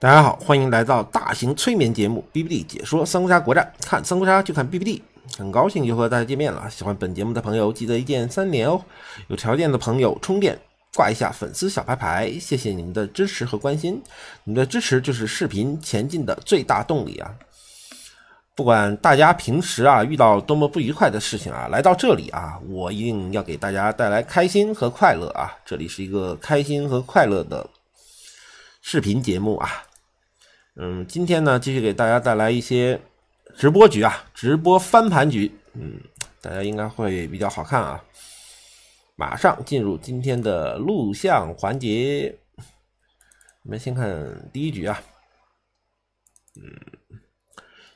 大家好，欢迎来到大型催眠节目 BBD 解说《三国杀国战》，看《三国杀》就看 BBD，很高兴又和大家见面了。喜欢本节目的朋友，记得一键三连哦！有条件的朋友，充电挂一下粉丝小牌牌，谢谢你们的支持和关心。你们的支持就是视频前进的最大动力啊！不管大家平时啊遇到多么不愉快的事情啊，来到这里啊，我一定要给大家带来开心和快乐啊！这里是一个开心和快乐的视频节目啊！嗯，今天呢，继续给大家带来一些直播局啊，直播翻盘局。嗯，大家应该会比较好看啊。马上进入今天的录像环节，我们先看第一局啊。嗯，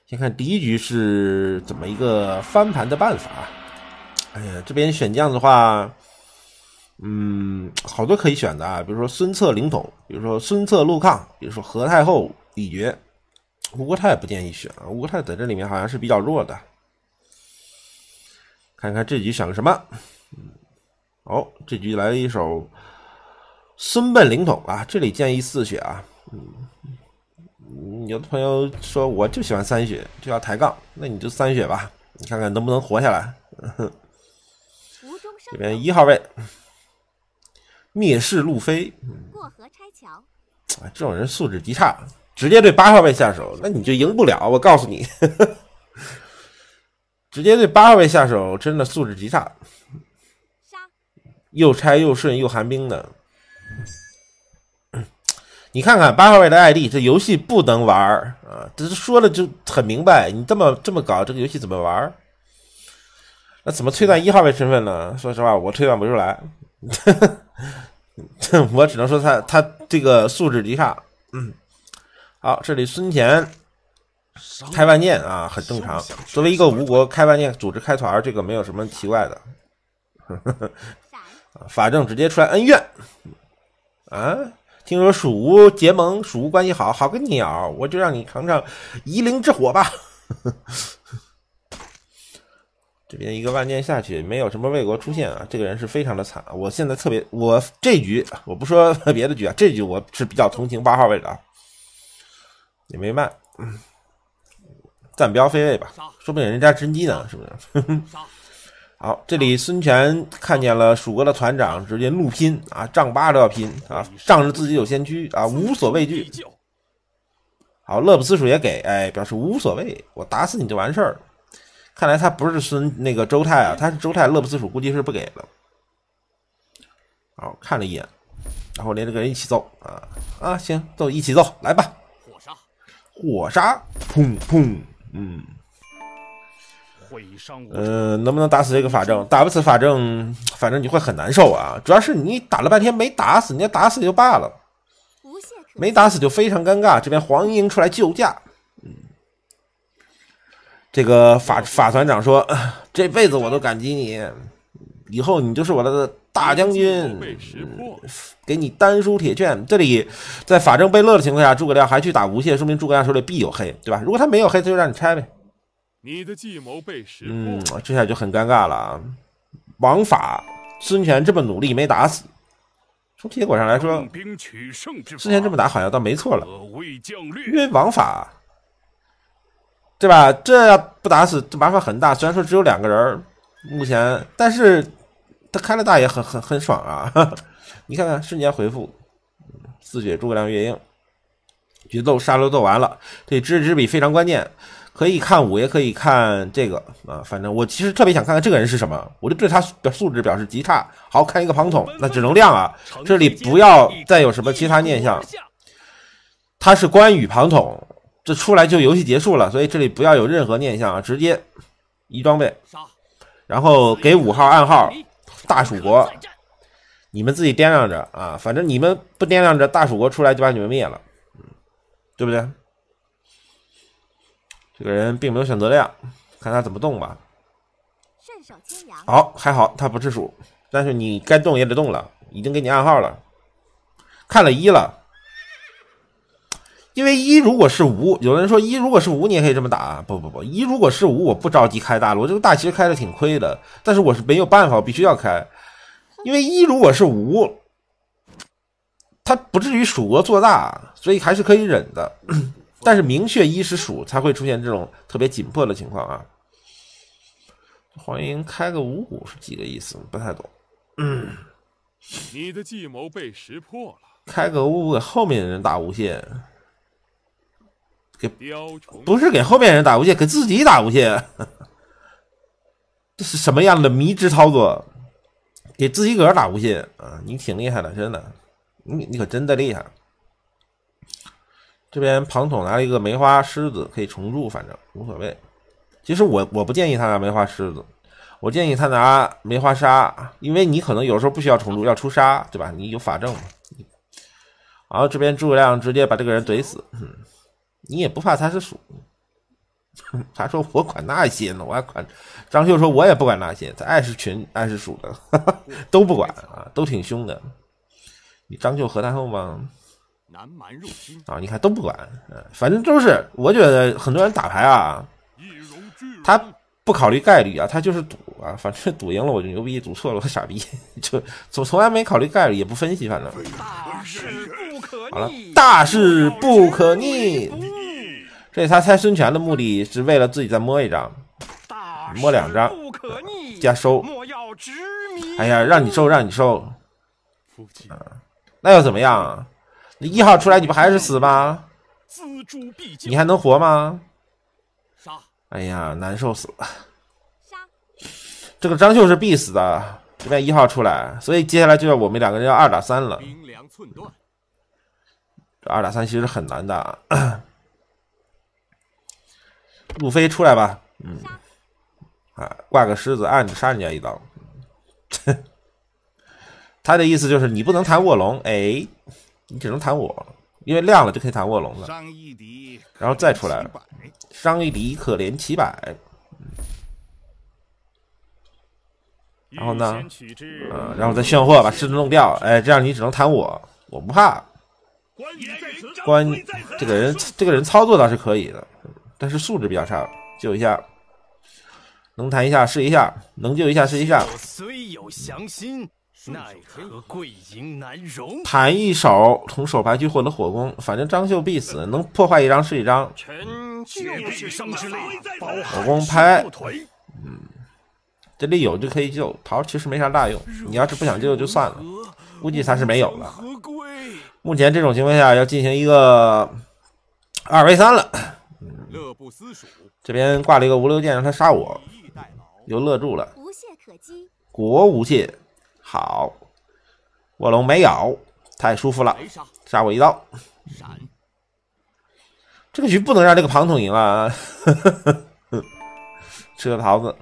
先看第一局是怎么一个翻盘的办法啊？哎呀，这边选将的话，嗯，好多可以选的啊，比如说孙策凌统，比如说孙策陆抗，比如说何太后。李绝，吴国泰不建议选啊，吴国泰在这里面好像是比较弱的。看看这局选个什么？哦，这局来了一手孙膑灵统啊，这里建议四血啊。嗯，有的朋友说我就喜欢三血，就要抬杠，那你就三血吧，你看看能不能活下来。这边一号位蔑视路飞，过河拆桥，啊，这种人素质极差。直接对八号位下手，那你就赢不了。我告诉你，直接对八号位下手，真的素质极差，又拆又顺又寒冰的。你看看八号位的艾丽，这游戏不能玩啊！这说的就很明白，你这么这么搞，这个游戏怎么玩？那怎么推断一号位身份呢？说实话，我推断不出来。我只能说他他这个素质极差。嗯。好，这里孙权开万箭啊，很正常。作为一个吴国，开万箭组织开团，这个没有什么奇怪的。呵 呵法正直接出来恩怨啊！听说蜀吴结盟，蜀吴关系好好个鸟，我就让你尝尝夷陵之火吧。这边一个万箭下去，没有什么魏国出现啊。这个人是非常的惨啊！我现在特别，我这局我不说别的局啊，这局我是比较同情八号位的啊。也没卖，嗯，暂标飞位吧，说不定人家真机呢，是不是？好，这里孙权看见了蜀国的团长，直接怒拼啊，丈八都要拼啊，仗着自己有先驱啊，无所畏惧。好，乐不思蜀也给，哎，表示无所谓，我打死你就完事儿。看来他不是孙那个周泰啊，他是周泰，乐不思蜀估计是不给了。好看了一眼，然后连这个人一起揍啊啊，行，揍一起揍，来吧。火杀，砰砰，嗯，毁伤。呃，能不能打死这个法正？打不死法正，反正你会很难受啊。主要是你打了半天没打死，你要打死就罢了，没打死就非常尴尬。这边黄莺出来救驾，嗯，这个法法团长说：“这辈子我都感激你。”以后你就是我的大将军，给你丹书铁券。这里在法正被乐的情况下，诸葛亮还去打吴县，说明诸葛亮手里必有黑，对吧？如果他没有黑，他就让你拆呗。你的计谋被识破，嗯，这下就很尴尬了。王法、孙权这么努力没打死，从结果上来说，孙权这么打好像倒没错了，因为王法，对吧？这要不打死，这麻烦很大。虽然说只有两个人儿目前，但是。他开了大爷，很很很爽啊！你看看，瞬间回复四血诸葛亮月英决斗沙漏斗完了，这知识之笔非常关键，可以看五，也可以看这个啊。反正我其实特别想看看这个人是什么，我就对他的素质表示极差。好看一个庞统，那只能亮啊！这里不要再有什么其他念想，他是关羽庞统，这出来就游戏结束了，所以这里不要有任何念想啊！直接移装备，然后给五号暗号。大蜀国，你们自己掂量着啊！反正你们不掂量着，大蜀国出来就把你们灭了，对不对？这个人并没有选择量，看他怎么动吧。好，还好他不是鼠，但是你该动也得动了，已经给你暗号了，看了一了。因为一如果是无，有人说一如果是无，你也可以这么打。不不不，一如果是无，我不着急开大路，这个大其实开的挺亏的，但是我是没有办法，我必须要开。因为一如果是无，他不至于蜀国做大，所以还是可以忍的。但是明确一是蜀，才会出现这种特别紧迫的情况啊。黄迎开个五五是几个意思？不太懂。你的计谋被识破了。开个五五给后面的人打无限。给不是给后面人打无懈，给自己打无懈，这是什么样的迷之操作？给自己个儿打无懈啊！你挺厉害的，真的，你你可真的厉害。这边庞统拿了一个梅花狮子可以重铸，反正无所谓。其实我我不建议他拿梅花狮子，我建议他拿梅花杀，因为你可能有时候不需要重铸，要出杀对吧？你有法正。然后这边诸葛亮直接把这个人怼死，嗯。你也不怕他是鼠？他说我管那些呢，我还管。张秀说，我也不管那些，他爱是群，爱是鼠的，都不管啊，都挺凶的。你张秀和他后吗？南蛮入侵啊！你看都不管，嗯，反正就是，我觉得很多人打牌啊，他不考虑概率啊，他就是赌啊，反正赌赢了我就牛逼，赌错了我傻逼，就从从来没考虑概率，也不分析，反正。好了，大事不可逆。所以他猜孙权的目的是为了自己再摸一张，摸两张加收。哎呀，让你收让你收，那又怎么样？你一号出来你不还是死吗？你还能活吗？哎呀，难受死了！这个张绣是必死的，这边一号出来，所以接下来就要我们两个人要二打三了。这二打三其实很难的。路飞出来吧，嗯，啊，挂个狮子，暗杀人家一刀，他的意思就是你不能弹卧龙，哎，你只能弹我，因为亮了就可以弹卧龙了。然后再出来，了，伤一敌，可怜其百。然后呢？嗯，然后再炫货，把狮子弄掉，哎，这样你只能弹我，我不怕。关这个人，这个人操作倒是可以的。但是素质比较差，救一下，能弹一下试一下，能救一下试一下。虽有详心，奈何贵银难容。弹一手从手牌区获得火攻，反正张绣必死，能破坏一张是一张。火绝拍，之力，嗯，这里有就可以救桃，其实没啥大用。你要是不想救就算了，估计他是没有了。目前这种情况下要进行一个二 v 三了。乐不思蜀，这边挂了一个无六剑，让他杀我，又乐住了。无懈可击，国无懈，好，卧龙没咬，太舒服了。杀我一刀，这个局不能让这个庞统赢了。吃个桃子，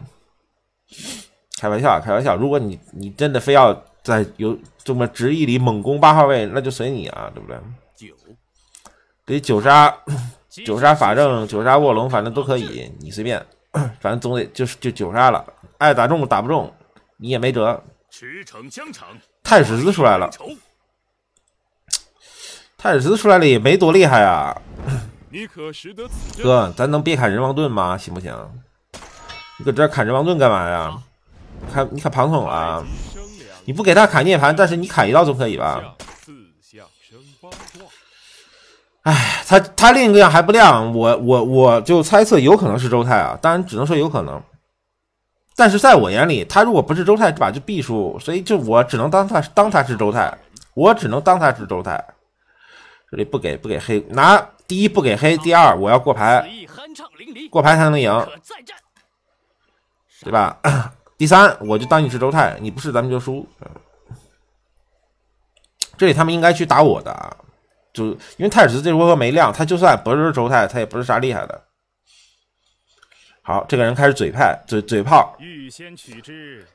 开玩笑，开玩笑。如果你你真的非要在有这么执意里猛攻八号位，那就随你啊，对不对？九，给九杀。九杀法正，九杀卧龙，反正都可以，你随便，反正总得就是就九杀了，爱打中打不中，你也没辙。骋疆场，太史慈出来了。太史慈出来了也没多厉害啊。哥，咱能别砍人王盾吗？行不行？你搁这砍人王盾干嘛呀？砍你砍庞统啊？你不给他砍涅槃，但是你砍一道总可以吧？哎，他他另一个样还不亮，我我我就猜测有可能是周泰啊，当然只能说有可能。但是在我眼里，他如果不是周泰，这把就必输，所以就我只能当他是当他是周泰，我只能当他是周泰。这里不给不给黑，拿第一不给黑，第二我要过牌，过牌才能赢，对吧？第三我就当你是周泰，你不是咱们就输。这里他们应该去打我的啊。就因为太史慈这波和没亮，他就算不是周泰，他也不是啥厉害的。好，这个人开始嘴派嘴嘴炮，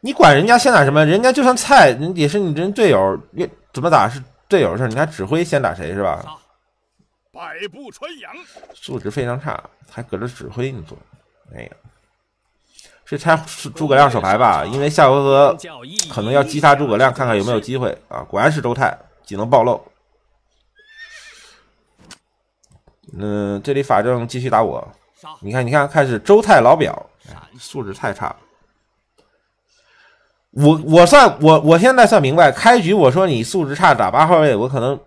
你管人家先打什么？人家就算菜，人也是你人队友，越怎么打是队友的事你还指挥先打谁是吧？百步穿杨，素质非常差，还搁这指挥你做，哎呀，是拆诸葛亮手牌吧？因为下回合可能要击杀诸葛亮，看看有没有机会啊！果然是周泰，技能暴露。嗯，这里法正继续打我，你看，你看，开始周泰老表，素质太差了。我我算我我现在算明白，开局我说你素质差，打八号位，我可能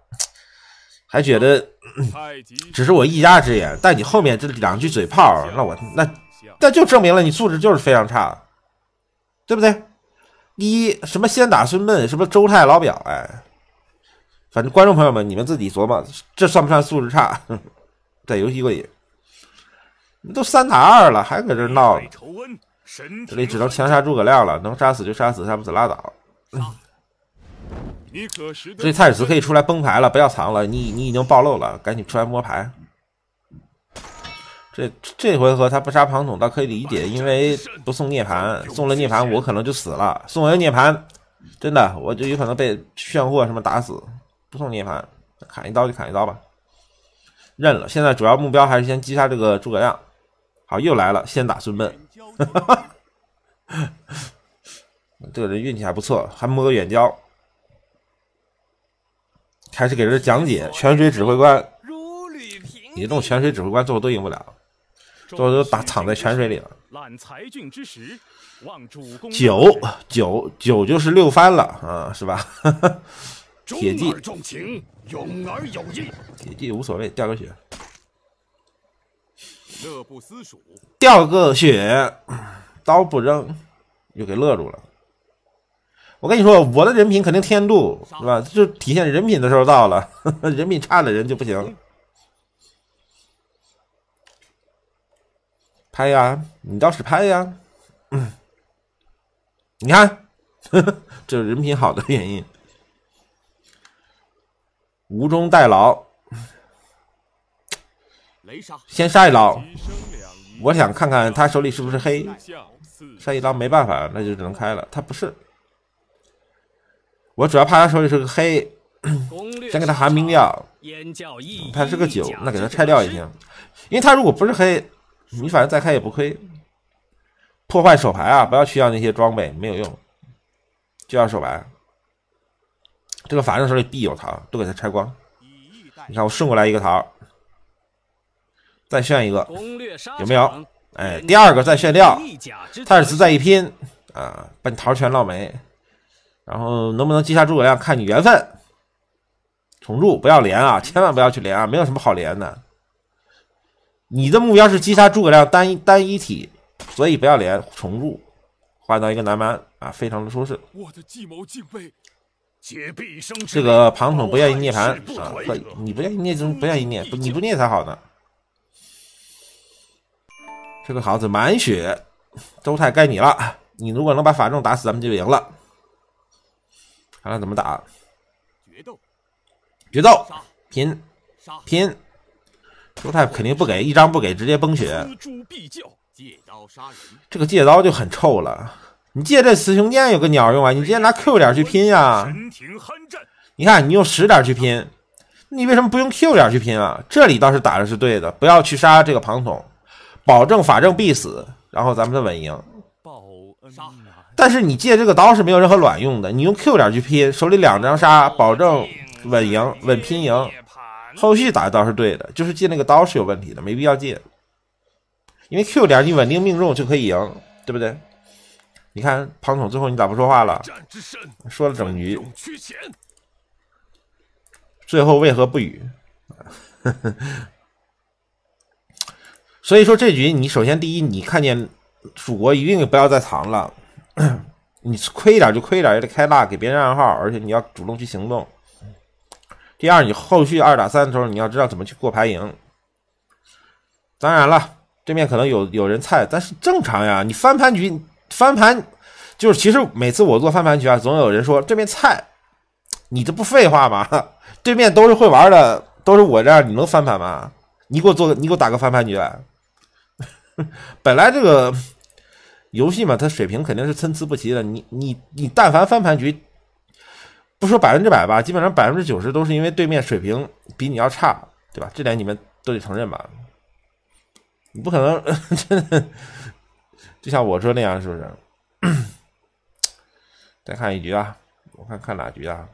还觉得只是我一家之言，但你后面这两句嘴炮，那我那那就证明了你素质就是非常差，对不对？第一什么先打孙膑，什么周泰老表，哎，反正观众朋友们，你们自己琢磨，这算不算素质差？在游戏过瘾，你都三打二了，还搁这闹？这里只能强杀诸葛亮了，能杀死就杀死，杀不死拉倒。这太子可以出来崩牌了，不要藏了，你你已经暴露了，赶紧出来摸牌。这这回合他不杀庞统倒可以理解，因为不送涅槃，送了涅槃我可能就死了。送完涅槃，真的我就有可能被炫货什么打死。不送涅槃，砍一刀就砍一刀吧。认了，现在主要目标还是先击杀这个诸葛亮。好，又来了，先打孙膑。这个人运气还不错，还摸个远交。开始给人讲解泉水指挥官，你种泉水指挥官，最后都赢不了，最后都打躺在泉水里了。九九九就是六番了啊，是吧？铁骑。重情，勇而有义。铁骑无所谓，掉个血，乐不思蜀。掉个血，刀不扔，又给乐住了。我跟你说，我的人品肯定天妒，是吧？就体现人品的时候到了，人品差的人就不行。拍呀，你倒是拍呀。嗯，你看，这人品好的原因。无中代劳，先杀一刀。我想看看他手里是不是黑。杀一刀没办法，那就只能开了。他不是。我主要怕他手里是个黑，先给他寒冰掉。他是个九，那给他拆掉也行。因为他如果不是黑，你反正再开也不亏。破坏手牌啊，不要去要那些装备，没有用，就要手牌。这个反正手里必有桃，都给他拆光。你看我顺过来一个桃，再炫一个，有没有？哎，第二个再炫掉，太史慈再一拼，啊，把桃全落没。然后能不能击杀诸葛亮，看你缘分。重铸不要连啊，千万不要去连啊，没有什么好连的。你的目标是击杀诸葛亮单一单一体，所以不要连，重铸换到一个南蛮啊，非常的舒适。我的计谋竟被这个庞统不愿意涅盘，你不愿意涅宗，不愿意涅，你不涅才好呢。这个好子满血，周泰该你了。你如果能把法正打死，咱们就赢了。看他怎么打。决斗，决斗，拼，拼。周泰肯定不给一张，不给直接崩血。借刀杀人。这个借刀就很臭了。你借这雌雄剑有个鸟用啊！你直接拿 Q 点去拼呀！你看你用十点去拼，你为什么不用 Q 点去拼啊？这里倒是打的是对的，不要去杀这个庞统，保证法正必死，然后咱们再稳赢。但是你借这个刀是没有任何卵用的，你用 Q 点去拼，手里两张杀，保证稳赢、稳拼赢。后续打的倒是对的，就是借那个刀是有问题的，没必要借，因为 Q 点你稳定命中就可以赢，对不对？你看庞统最后你咋不说话了？说了整局，最后为何不语？所以说这局你首先第一，你看见蜀国一定不要再藏了，你亏一点就亏一点，也得开大给别人暗号，而且你要主动去行动。第二，你后续二打三的时候，你要知道怎么去过牌赢。当然了，对面可能有有人菜，但是正常呀，你翻盘局。翻盘，就是其实每次我做翻盘局啊，总有人说对面菜，你这不废话吗？对面都是会玩的，都是我这样，你能翻盘吗？你给我做个，你给我打个翻盘局。本来这个游戏嘛，它水平肯定是参差不齐的。你你你，但凡翻盘局，不说百分之百吧，基本上百分之九十都是因为对面水平比你要差，对吧？这点你们都得承认吧？你不可能真的。就像我说那样，是不是？再看一局啊，我看看哪局啊？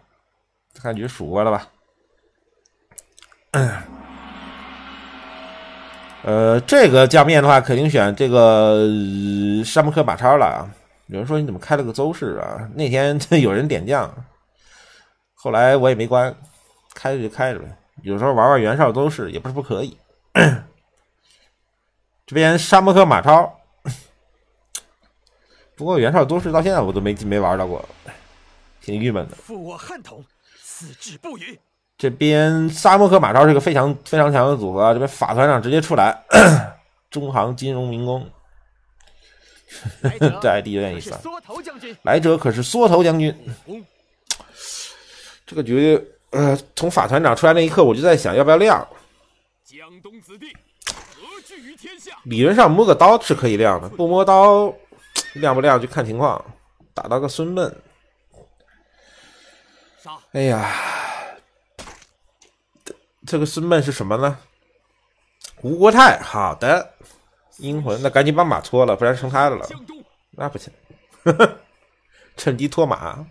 看局数过了吧？呃，这个将面的话，肯定选这个沙姆克马超了啊。有人说你怎么开了个邹氏啊？那天 有人点将，后来我也没关，开着就开着呗。有时候玩玩袁绍邹氏也不是不可以。这边沙漠克马超。不过袁绍多事到现在我都没没玩到过，挺郁闷的。复我汉统，死志不渝。这边沙漠和马超是个非常非常强的组合，这边法团长直接出来，中行金融民工，这 ID 有点意思。来者可是缩头将军。这个局，呃，从法团长出来那一刻我就在想，要不要亮？江东子弟，何惧于天下？理论上摸个刀是可以亮的，不摸刀。亮不亮就看情况，打到个孙笨。哎呀，这个孙笨是什么呢？吴国泰，好的，阴魂，那赶紧把马拖了，不然成他的了。那不行，趁机脱马。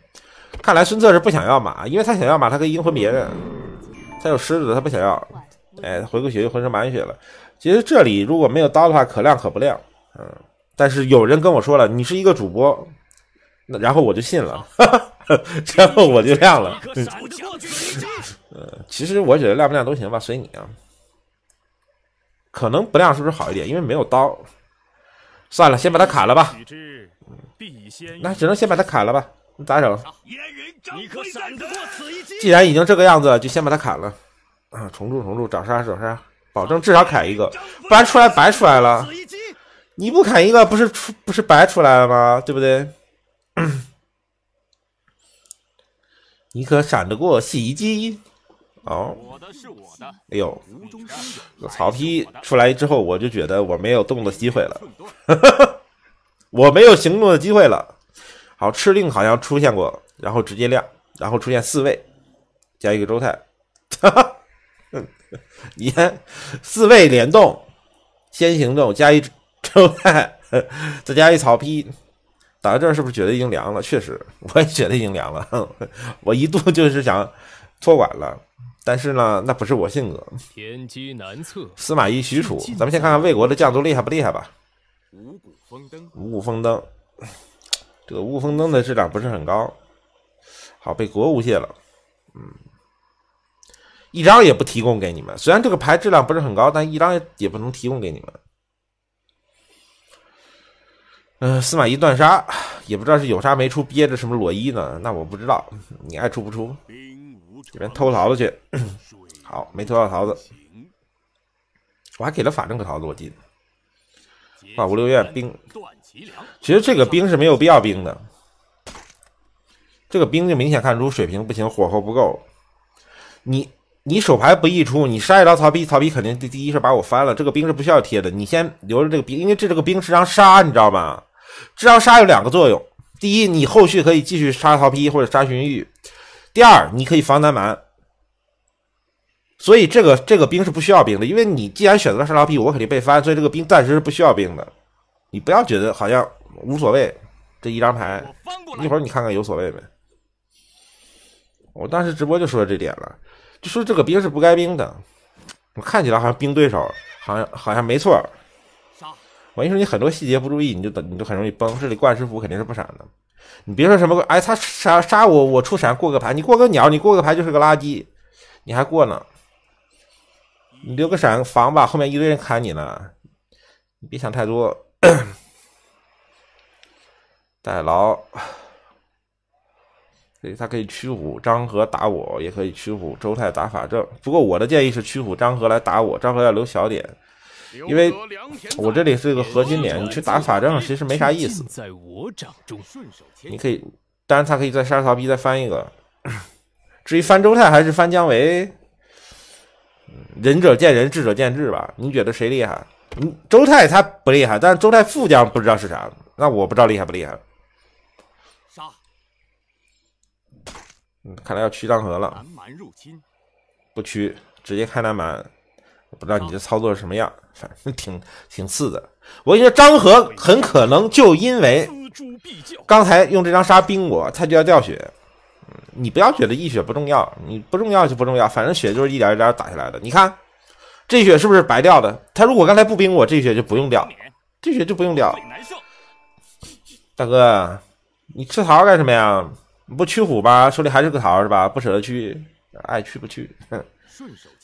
看来孙策是不想要马，因为他想要马，他可以阴魂别人。他有狮子，他不想要。哎，回个血就浑身满血了。其实这里如果没有刀的话，可亮可不亮。嗯。但是有人跟我说了，你是一个主播，那然后我就信了，哈 哈然后我就亮了。呃，其实我觉得亮不亮都行吧，随你啊。可能不亮是不是好一点？因为没有刀。算了，先把它砍了吧。那只能先把它砍了吧。那咋整？既然已经这个样子，就先把它砍了。啊，重铸重铸，找杀找杀，保证至少砍一个，不然出来白出来了。你不砍一个，不是出不是白出来了吗？对不对？你可闪得过洗衣机？哦，我的是我的。哎呦，曹丕出来之后，我就觉得我没有动的机会了。我没有行动的机会了。好敕令好像出现过，然后直接亮，然后出现四位加一个周泰。哈哈，你看，四位联动先行动，加一。对吧？再加一草皮，打到这儿是不是觉得已经凉了？确实，我也觉得已经凉了。我一度就是想托管了，但是呢，那不是我性格。天机难测。司马懿、许褚，咱们先看看魏国的将都厉害不厉害吧。五谷丰登。五谷丰登。这个五谷丰登的质量不是很高。好，被国无谢了。嗯，一张也不提供给你们。虽然这个牌质量不是很高，但一张也不能提供给你们。嗯，司马懿断杀，也不知道是有杀没出，憋着什么裸衣呢？那我不知道，你爱出不出？这边偷桃子去，好，没偷到桃子，我还给了法正个桃子，我记得。哇，五六院兵，其实这个兵是没有必要兵的，这个兵就明显看出水平不行，火候不够。你你手牌不易出，你杀一刀曹丕，曹丕肯定第第一是把我翻了。这个兵是不需要贴的，你先留着这个兵，因为这这个兵是张杀，你知道吗？治疗杀有两个作用：第一，你后续可以继续杀曹丕或者杀荀彧；第二，你可以防南蛮。所以这个这个兵是不需要兵的，因为你既然选择了杀曹丕，我肯定被翻，所以这个兵暂时是不需要兵的。你不要觉得好像无所谓，这一张牌一会儿你看看有所谓没？我当时直播就说这点了，就说这个兵是不该兵的。我看起来好像兵对手，好像好像没错。我跟你说，你很多细节不注意，你就等你就很容易崩。这里灌师符肯定是不闪的，你别说什么哎，他杀杀我，我出闪过个牌，你过个鸟，你过个牌就是个垃圾，你还过呢？你留个闪防吧，后面一堆人砍你了，你别想太多。代 劳，所以他可以屈服张合打我，也可以屈服周泰打法正。不过我的建议是屈服张合来打我，张合要留小点。因为，我这里是一个核心点，你去打法正其实没啥意思。你可以，当然他可以在杀曹丕再翻一个。至于翻周泰还是翻姜维，仁者见仁，智者见智吧。你觉得谁厉害？嗯，周泰他不厉害，但是周泰副将不知道是啥，那我不知道厉害不厉害。杀！嗯，看来要屈张合了。南蛮入侵。不屈，直接开南蛮。我不知道你这操作是什么样，反正挺挺次的。我跟你说，张和很可能就因为刚才用这张杀冰我，他就要掉血。你不要觉得一血不重要，你不重要就不重要，反正血就是一点一点打下来的。你看，这血是不是白掉的？他如果刚才不冰我，这血就不用掉，这血就不用掉。大哥，你吃桃干什么呀？你不去虎吧，手里还是个桃是吧？不舍得去，爱去不去，哼。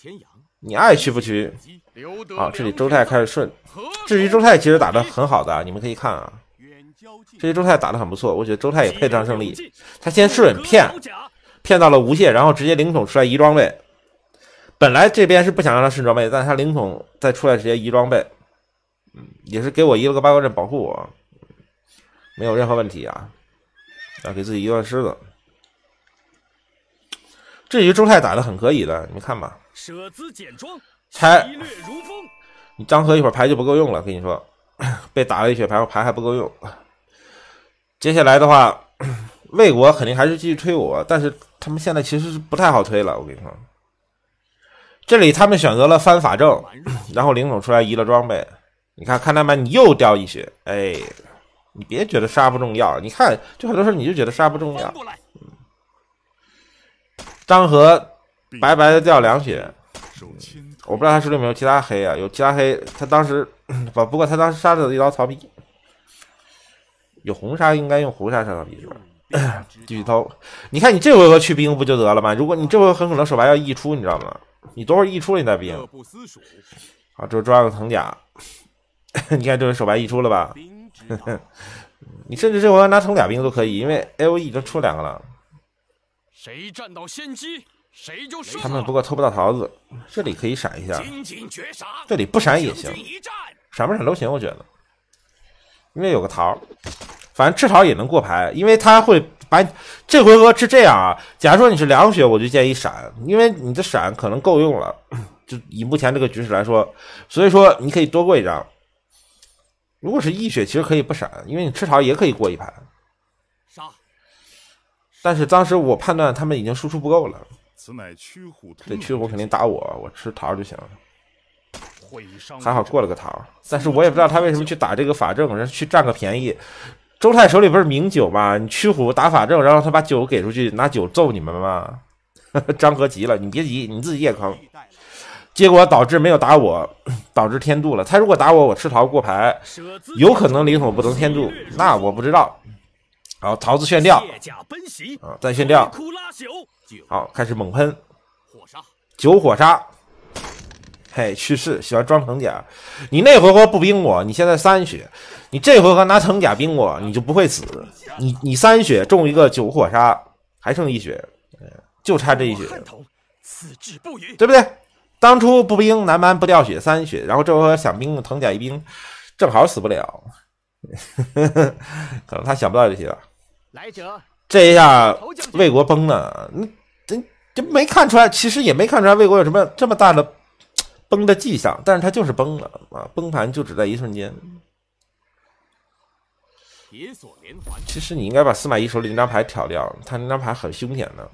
你爱去不去好，这里周泰开始顺。至于周泰，其实打的很好的，你们可以看啊。这些周泰打的很不错，我觉得周泰也配得上胜利。他先顺骗，骗到了无懈，然后直接领宠出来移装备。本来这边是不想让他顺装备，但是他领宠再出来直接移装备，嗯，也是给我移了个八卦阵保护我，没有任何问题啊。啊，给自己一段狮子。至于周泰打的很可以的，你看吧，舍资简装，拆，你张合一会儿牌就不够用了。跟你说，被打了一血，牌牌还不够用。接下来的话，魏国肯定还是继续推我，但是他们现在其实是不太好推了。我跟你说，这里他们选择了翻法正，然后林总出来移了装备，你看看他们，你又掉一血。哎，你别觉得杀不重要，你看，就很多时候你就觉得杀不重要。张合白白的掉两血，我不知道他手里有没有其他黑啊，有其他黑。他当时不，不过他当时杀了一刀曹丕，有红杀应该用红杀杀曹丕是吧？继续掏，你看你这回合去兵不就得了吗？如果你这回很可能手牌要溢出，你知道吗？你多会溢出你那兵？好，就抓个藤甲，你看这回手牌溢出了吧？你甚至这回合拿藤甲兵都可以，因为 A O E 已经出两个了。谁占到先机，谁就胜。他们不过偷不到桃子，这里可以闪一下。这里不闪也行。闪不闪都行，我觉得，因为有个桃儿，反正赤桃也能过牌。因为他会把这回合是这样啊，假如说你是两血，我就建议闪，因为你的闪可能够用了。就以目前这个局势来说，所以说你可以多过一张。如果是一血，其实可以不闪，因为你赤桃也可以过一盘。但是当时我判断他们已经输出不够了，这驱虎肯定打我，我吃桃就行了。还好过了个桃，但是我也不知道他为什么去打这个法正，后去占个便宜。周泰手里不是名酒吗？你驱虎打法正，然后他把酒给出去，拿酒揍你们呵，张合急了，你别急，你自己也坑，结果导致没有打我，导致天妒了。他如果打我，我吃桃过牌，有可能灵统不能天妒，那我不知道。好，桃子炫掉，啊，再炫掉，好，开始猛喷，九火杀，嘿，去世，喜欢装藤甲，你那回合不冰我，你现在三血，你这回合拿藤甲冰我，你就不会死，你你三血中一个九火杀，还剩一血，就差这一血，对不对？当初不冰，南蛮不掉血，三血，然后这回合想冰藤甲一冰，正好死不了，可能他想不到这些了。来者，这一下魏国崩了，那这这没看出来，其实也没看出来魏国有什么这么大的崩的迹象，但是他就是崩了啊，崩盘就只在一瞬间。其实你应该把司马懿手里那张牌挑掉，他那张牌很凶险的，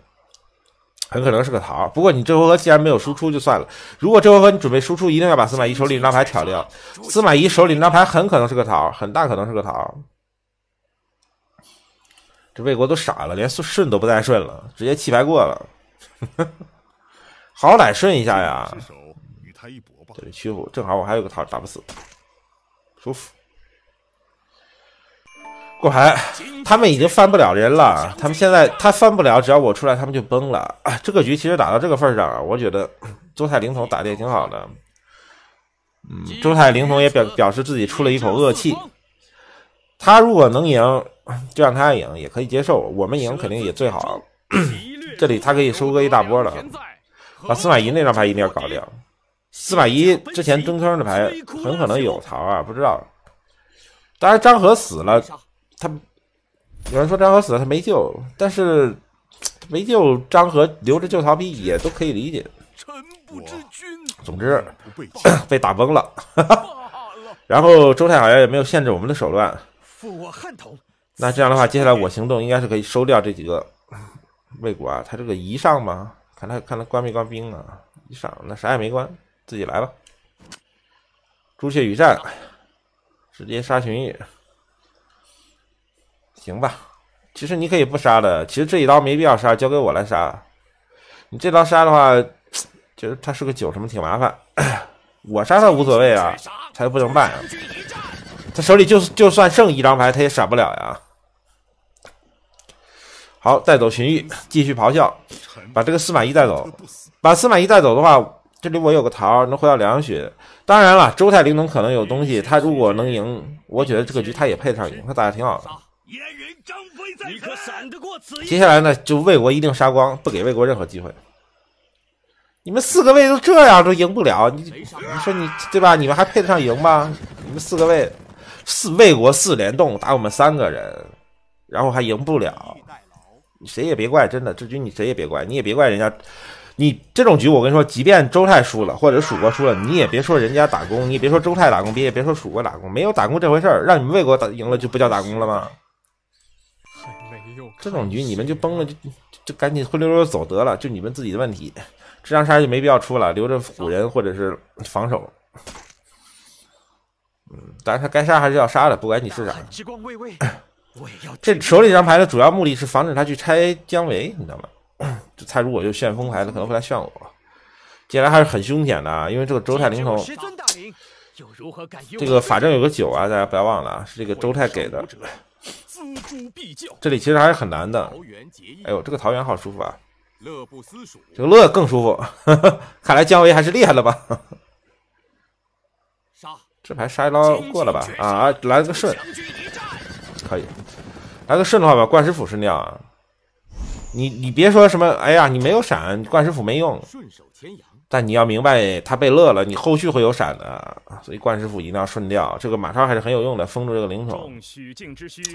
很可能是个桃。不过你这回合既然没有输出就算了，如果这回合你准备输出，一定要把司马懿手里那张牌挑掉。司马懿手里那张牌很可能是个桃，很大可能是个桃。这魏国都傻了，连顺顺都不带顺了，直接弃牌过了。好歹顺一下呀，与他一搏吧，对，屈服。正好我还有个套打不死，舒服。过牌，他们已经翻不了人了。他们现在他翻不了，只要我出来，他们就崩了。这个局其实打到这个份上上，我觉得周泰灵童打的也挺好的。嗯，周泰灵童也表表示自己出了一口恶气。他如果能赢，就让他赢也可以接受。我们赢肯定也最好。这里他可以收割一大波了。把司马懿那张牌一定要搞掉。司马懿之前蹲坑的牌很可能有桃啊，不知道。当然张合死了，他有人说张合死了他没救，但是没救张合留着救曹丕也都可以理解。臣不知总之被打崩了，然后周泰好像也没有限制我们的手段。我汉统，那这样的话，接下来我行动应该是可以收掉这几个魏国啊。他这个一上吗？看他看他关没关兵啊？一上，那啥也没关，自己来吧。朱雀与战，直接杀荀彧。行吧，其实你可以不杀的，其实这一刀没必要杀，交给我来杀。你这刀杀的话，就是他是个九，什么挺麻烦。我杀他无所谓啊，他又不能办啊。他手里就就算剩一张牌，他也闪不了呀。好，带走荀彧，继续咆哮，把这个司马懿带走。把司马懿带走的话，这里我有个桃，能回到两血。当然了，周泰、灵能可能有东西。他如果能赢，我觉得这个局他也配得上赢。他打的挺好的。张飞在，此？接下来呢，就魏国一定杀光，不给魏国任何机会。你们四个位都这样，都赢不了。你你说你对吧？你们还配得上赢吗？你们四个位。四魏国四联动打我们三个人，然后还赢不了，你谁也别怪，真的志军你谁也别怪，你也别怪人家，你这种局我跟你说，即便周泰输了或者蜀国输了，你也别说人家打工，你也别说周泰打工，别也别说蜀国打工，没有打工这回事儿，让你们魏国打赢了就不叫打工了吗？没有这种局你们就崩了，就就赶紧灰溜溜走得了，就你们自己的问题，这张杀就没必要出了，留着唬人或者是防守。嗯，但是他该杀还是要杀的，不管你是啥。这手里这张牌的主要目的是防止他去拆姜维，你知道吗？这猜如果就旋风牌，他可能会来炫我。接下来还是很凶险的，因为这个周泰灵童。这个法阵有个九啊，大家不要忘了啊，是这个周泰给的。这里其实还是很难的。哎呦，这个桃园好舒服啊！这个乐更舒服。看来姜维还是厉害了吧？这牌杀一刀过了吧？啊，来个顺，可以。来个顺的话，把冠师府是掉。你你别说什么，哎呀，你没有闪，冠师府没用。顺手牵羊。但你要明白，他被乐了，你后续会有闪的，所以冠师傅一定要顺掉。这个马超还是很有用的，封住这个灵宠。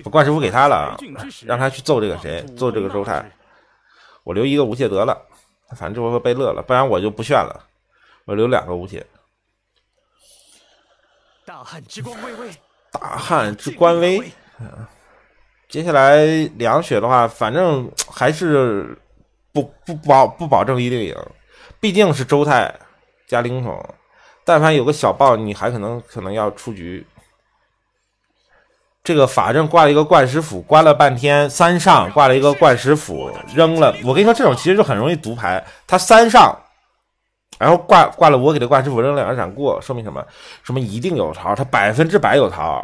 把冠师傅给他了，让他去揍这个谁？揍这个周泰。我留一个无懈得了，反正这波被乐了，不然我就不炫了。我留两个无懈。大汉之官威，大汉之官威。接下来凉血的话，反正还是不不保不保证一定赢，毕竟是周泰加灵宠，但凡有个小爆，你还可能可能要出局。这个法阵挂了一个灌石斧，关了半天，三上挂了一个灌石斧，扔了。我跟你说，这种其实就很容易读牌，他三上。然后挂挂了，我给他挂师傅扔两个闪过，说明什么？什么一定有桃，他百分之百有桃，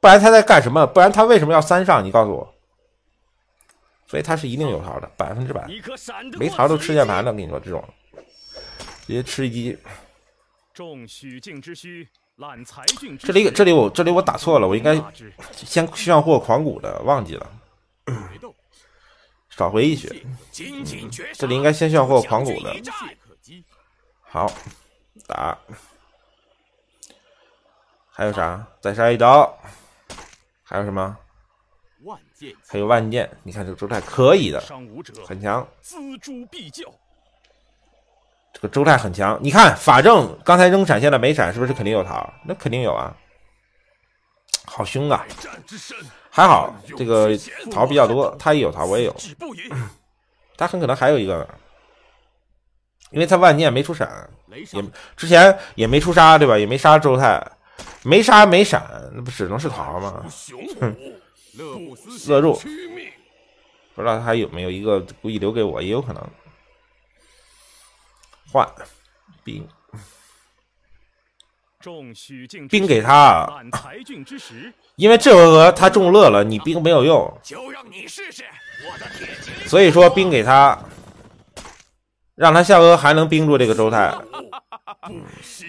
不然他在干什么？不然他为什么要三上？你告诉我。所以他是一定有桃的，百分之百，没桃都吃键盘的，跟你说，这种直接吃一。鸡。这里这里我这里我打错了，我应该先炫货狂骨的，忘记了，少回一血。这里应该先炫货狂骨的。好，打，还有啥？再杀一刀，还有什么？还有万剑。你看这个周泰可以的，很强。铢必较，这个周泰很强。你看法正刚才扔闪现的没闪，是不是肯定有桃？那肯定有啊。好凶啊！还好这个桃比较多，他也有桃，我也有。他很可能还有一个。因为他万也没出闪，也之前也没出杀，对吧？也没杀周泰，没杀没闪，那不只能是桃吗？乐入，不知道他还有没有一个故意留给我，也有可能换兵，兵给他，因为这回合他中乐了，你兵没有用，所以说兵给他。让他下颚还能冰住这个周泰，不行。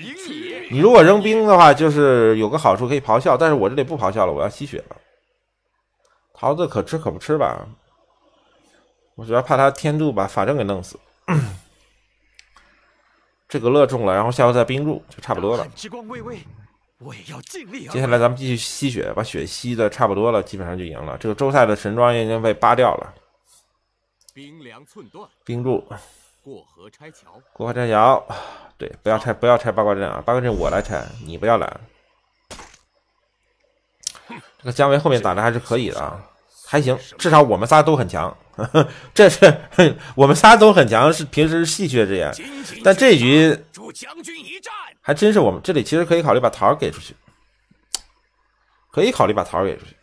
你如果扔冰的话，就是有个好处可以咆哮，但是我这里不咆哮了，我要吸血了。桃子可吃可不吃吧？我主要怕他天度把法阵给弄死。这个乐中了，然后下回再冰住就差不多了。激光微微，我也要尽力。接下来咱们继续吸血，把血吸的差不多了，基本上就赢了。这个周泰的神装已经被扒掉了，冰凉寸断，冰住。过河拆桥，过河拆桥，对，不要拆，不要拆八卦阵啊！八卦阵我来拆，你不要来。这个姜维后面打的还是可以的啊，还行，至少我们仨都很强。这是我们仨都很强，是平时是戏谑之言，但这局还真是我们这里其实可以考虑把桃给出去，可以考虑把桃给出去。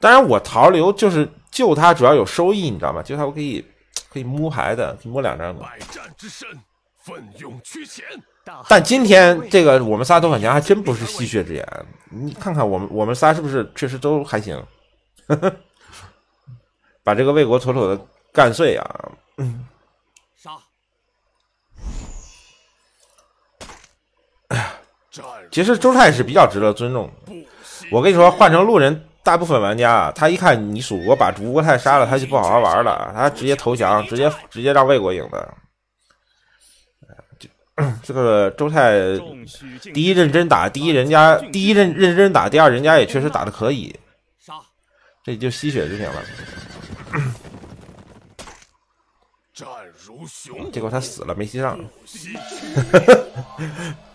当然，我桃流就是救他，主要有收益，你知道吗？救他我可以。可以摸牌的，摸两张前。但今天这个我们仨都很强，还真不是吸血之眼。你看看我们我们仨是不是确实都还行？把这个魏国妥妥的干碎啊！杀！呀，其实周泰是比较值得尊重。我跟你说，换成路人。大部分玩家，啊，他一看你蜀国把吴国太杀了，他就不好好玩了，他直接投降，直接直接让魏国赢的。这个周泰第一认真打，第一人家第一认认真打，第二人家也确实打的可以，杀，这就吸血就行了。战如熊，结果他死了没吸上。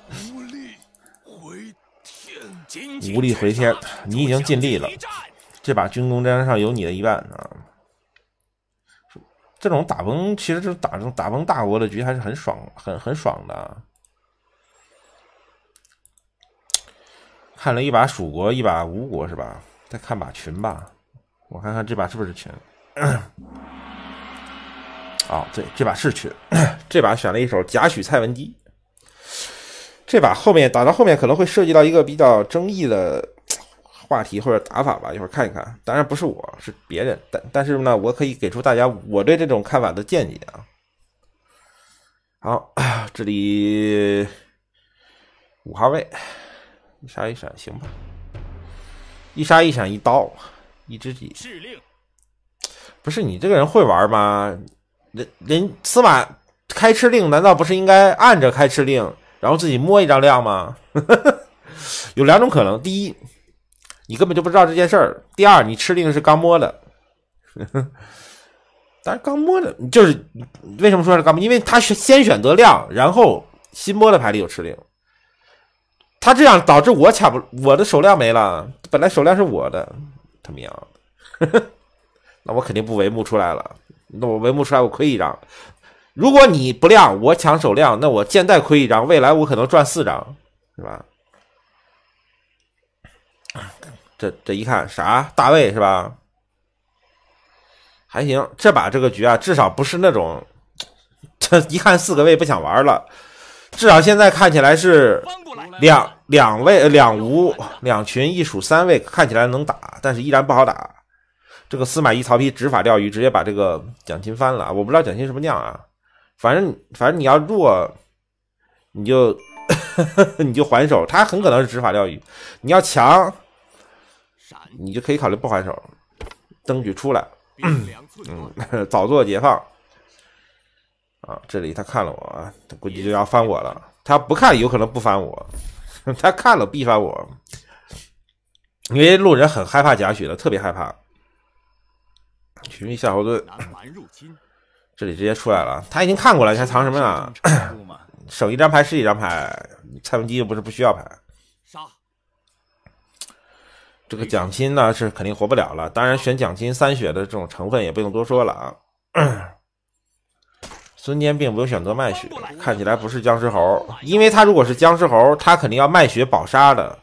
无力回天，你已经尽力了。这把军功章上有你的一半啊。这种打崩，其实就打这种打崩大国的局还是很爽，很很爽的。看了一把蜀国，一把吴国是吧？再看把群吧，我看看这把是不是群？哦，对，这把是群。这把选了一手贾诩、蔡文姬。这把后面打到后面可能会涉及到一个比较争议的话题或者打法吧，一会儿看一看。当然不是我，是别人，但但是呢，我可以给出大家我对这种看法的见解啊。好，这里五号位一杀一闪，行吧？一杀一闪一刀，一只戟。不是你这个人会玩吗？人人司马开赤令，难道不是应该按着开赤令？然后自己摸一张亮吗？有两种可能：第一，你根本就不知道这件事儿；第二，你吃定是刚摸的。但 是刚摸的，就是为什么说是刚摸？因为他是先选择亮，然后新摸的牌里有吃定。他这样导致我卡不，我的手亮没了，本来手亮是我的，他的！那我肯定不帷幕出来了。那我帷幕出来，我亏一张。如果你不亮，我抢手亮，那我现在亏一张，未来我可能赚四张，是吧？这这一看啥？大卫是吧？还行，这把这个局啊，至少不是那种，这一看四个位不想玩了，至少现在看起来是两两位两无两群，一数三位看起来能打，但是依然不好打。这个司马懿、曹丕执法钓鱼，直接把这个蒋钦翻了。我不知道蒋钦什么酿啊？反正反正你要弱，你就 你就还手，他很可能是执法钓鱼。你要强，你就可以考虑不还手，争取出来，嗯，早做解放。啊，这里他看了我，估计就要翻我了。他不看有可能不翻我，他看了必翻我，因为路人很害怕贾诩的，特别害怕。群民夏侯惇。这里直接出来了，他已经看过了，你还藏什么呀？省一张牌是一张牌，蔡文姬又不是不需要牌。杀，这个蒋钦呢是肯定活不了了，当然选蒋钦三血的这种成分也不用多说了啊。孙坚并没有选择卖血，看起来不是僵尸猴，因为他如果是僵尸猴，他肯定要卖血保杀的，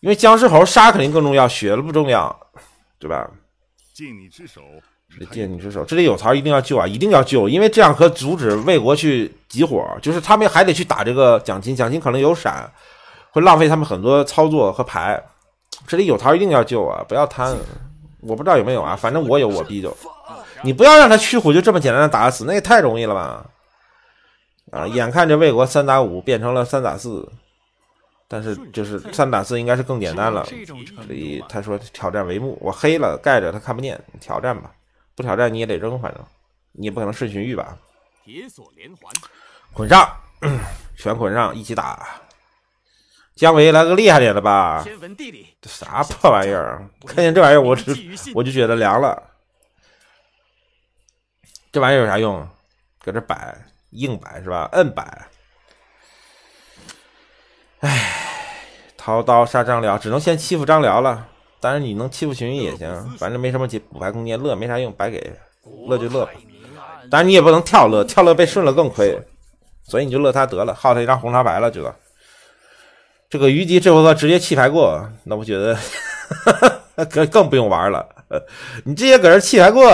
因为僵尸猴杀肯定更重要，血了不重要，对吧？你之手，借你之手，这里有桃一定要救啊！一定要救，因为这样可阻止魏国去集火，就是他们还得去打这个蒋金，蒋金可能有闪，会浪费他们很多操作和牌。这里有桃一定要救啊！不要贪，我不知道有没有啊，反正我有，我必救。你不要让他去虎，就这么简单的打死，那也太容易了吧？啊！眼看着魏国三打五变成了三打四，但是就是三打四应该是更简单了。所以他说挑战帷幕，我黑了盖着他看不见，挑战吧。挑战你也得扔，反正你也不可能顺序彧吧？铁锁连环，捆上，全捆上，一起打。姜维来个厉害点的吧。天文地理，这啥破玩意儿？看见这玩意儿，我只我就觉得凉了。这玩意儿有啥用？搁这摆，硬摆是吧？摁摆。哎，掏刀杀张辽，只能先欺负张辽了。当然你能欺负荀彧也行，反正没什么补牌空间，乐没啥用，白给乐就乐吧。但是你也不能跳乐，跳乐被顺了更亏，所以你就乐他得了，耗他一张红桃牌了这个。这个虞姬这回合直接弃牌过，那我觉得 更更不用玩了。你直接搁这弃牌过，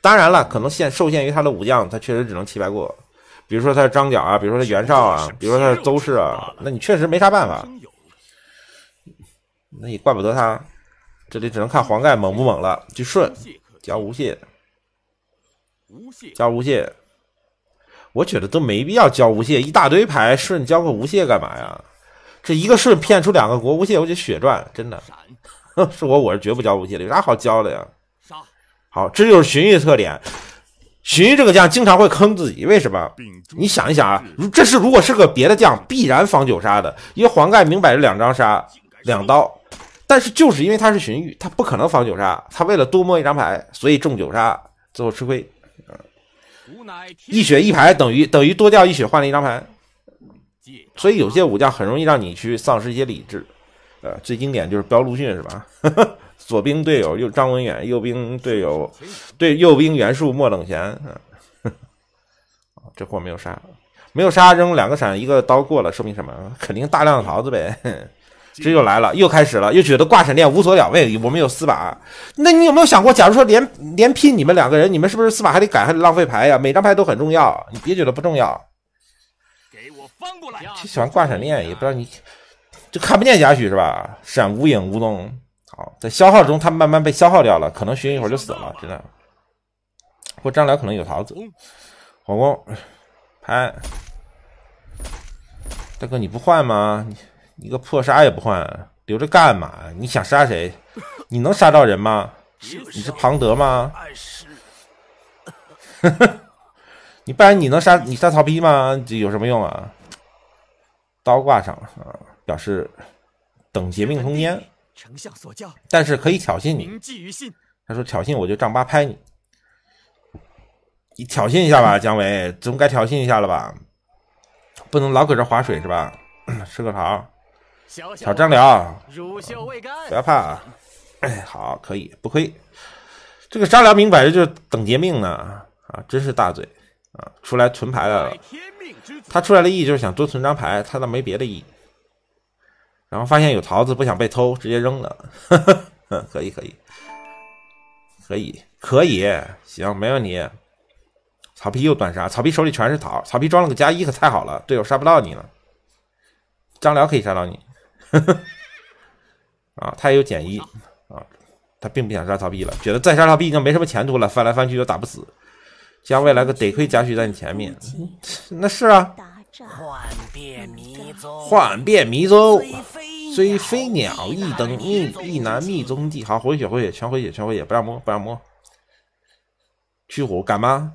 当然了，可能限受限于他的武将，他确实只能弃牌过。比如说他是张角啊，比如说他袁绍啊，比如说他是邹氏啊，那你确实没啥办法，那也怪不得他。这里只能看黄盖猛不猛了。就顺交无懈，无懈交无懈，我觉得都没必要交无懈，一大堆牌，顺交个无懈干嘛呀？这一个顺骗出两个国无懈，我就血赚，真的。是我，我是绝不交无懈的，有啥好交的呀？杀，好，这就是荀彧特点。荀彧这个将经常会坑自己，为什么？你想一想啊，这是如果是个别的将，必然防九杀的，因为黄盖明摆着两张杀，两刀。但是就是因为他是荀彧，他不可能防九杀。他为了多摸一张牌，所以中九杀，最后吃亏。一血一牌等于等于多掉一血换了一张牌，所以有些武将很容易让你去丧失一些理智。呃，最经典就是标陆逊是吧？左兵队友右张文远，右兵队友对右兵袁术莫等闲。啊，这货没有杀，没有杀扔两个闪一个刀过了，说明什么？肯定大量的桃子呗。这又来了，又开始了，又觉得挂闪电无所了谓。我们有四把，那你有没有想过，假如说连连拼你们两个人，你们是不是四把还得改，还得浪费牌呀？每张牌都很重要，你别觉得不重要。给我翻过来。就喜欢挂闪电，也不知道你，就看不见贾诩是吧？闪无影无踪。好，在消耗中他慢慢被消耗掉了，可能学一会儿就死了，真的。或张辽可能有桃子，火攻，拍，大哥你不换吗？你。一个破杀也不换，留着干嘛？你想杀谁？你能杀到人吗？你是庞德吗？你不然你能杀你杀曹丕吗？这有什么用啊？刀挂上啊，表示等结命空间。丞相所教，但是可以挑衅你。他说挑衅我就丈八拍你。你挑衅一下吧，姜维，总该挑衅一下了吧？不能老搁这划水是吧？吃 个桃。小张辽，不要怕啊！哎，好，可以，不亏。这个张辽明摆着就是等劫命呢啊！真是大嘴啊，出来存牌来了。他出来的意义就是想多存张牌，他倒没别的意义。然后发现有桃子，不想被偷，直接扔了。呵 呵可以，可以，可以，可以，行，没问题。草皮又断杀，草皮手里全是桃，草皮装了个加一，可太好了，队友杀不到你了。张辽可以杀到你。呵呵，啊，他也有减一啊，他并不想杀曹丕了，觉得再杀曹丕已经没什么前途了，翻来翻去都打不死。将未来个，得亏贾诩在你前面，那是啊。幻变迷踪，虽飞鸟亦登，亦亦难觅踪迹。好，回血回血，全回血全回血，不让摸不让摸。驱虎敢吗？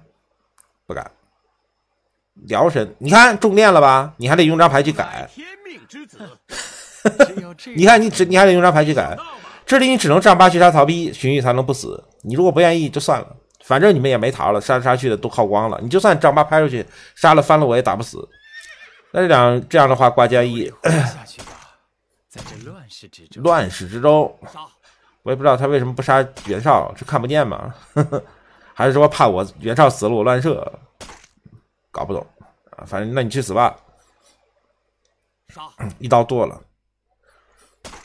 不敢。辽神，你看中电了吧？你还得用张牌去改。天命之子。你看，你只你还得用张牌去改，这里你只能丈八去杀曹丕、荀彧才能不死。你如果不愿意就算了，反正你们也没逃了，杀来杀去的都耗光了。你就算丈八拍出去杀了翻了我也打不死。那这两这样的话挂加一。乱世之中，乱世之中，我也不知道他为什么不杀袁绍，是看不见吗？还是说怕我袁绍死了我乱射？搞不懂。反正那你去死吧，杀 一刀剁了。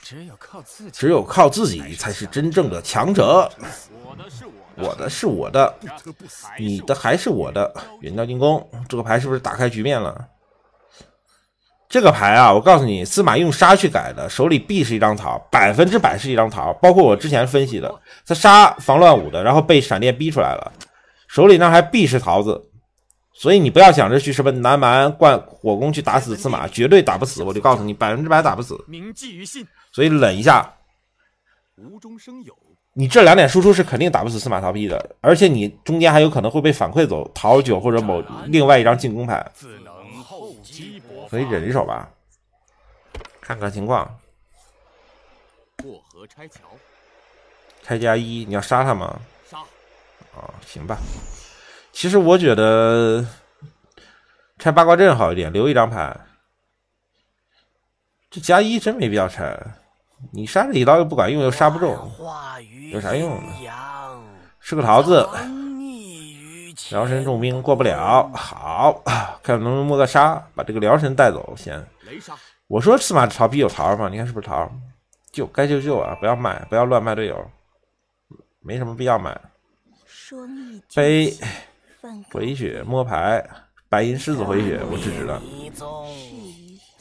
只有靠自己，只有靠自己才是真正的强者。我的是我的，你的还是我的。远交进攻，这个牌是不是打开局面了？这个牌啊，我告诉你，司马用杀去改的，手里必是一张桃，百分之百是一张桃。包括我之前分析的，他杀防乱舞的，然后被闪电逼出来了，手里那还必是桃子。所以你不要想着去什么南蛮灌火攻去打死司马，绝对打不死。我就告诉你，百分之百打不死，铭记于心。所以冷一下，无中生有，你这两点输出是肯定打不死司马逃避的，而且你中间还有可能会被反馈走桃九或者某另外一张进攻牌。所以忍一手吧，看看情况。过河拆桥，拆加一，你要杀他吗？杀。啊，行吧。其实我觉得拆八卦阵好一点，留一张牌。这加一真没必要拆。你杀这几刀又不管用，又杀不中，有啥用呢？是个桃子，辽神重兵过不了。好看能不能摸个杀，把这个辽神带走先。我说司马曹丕有桃吗？你看是不是桃？救该救救啊！不要卖，不要乱卖队友，没什么必要买。飞回血摸牌，白银狮子回血，我制止了。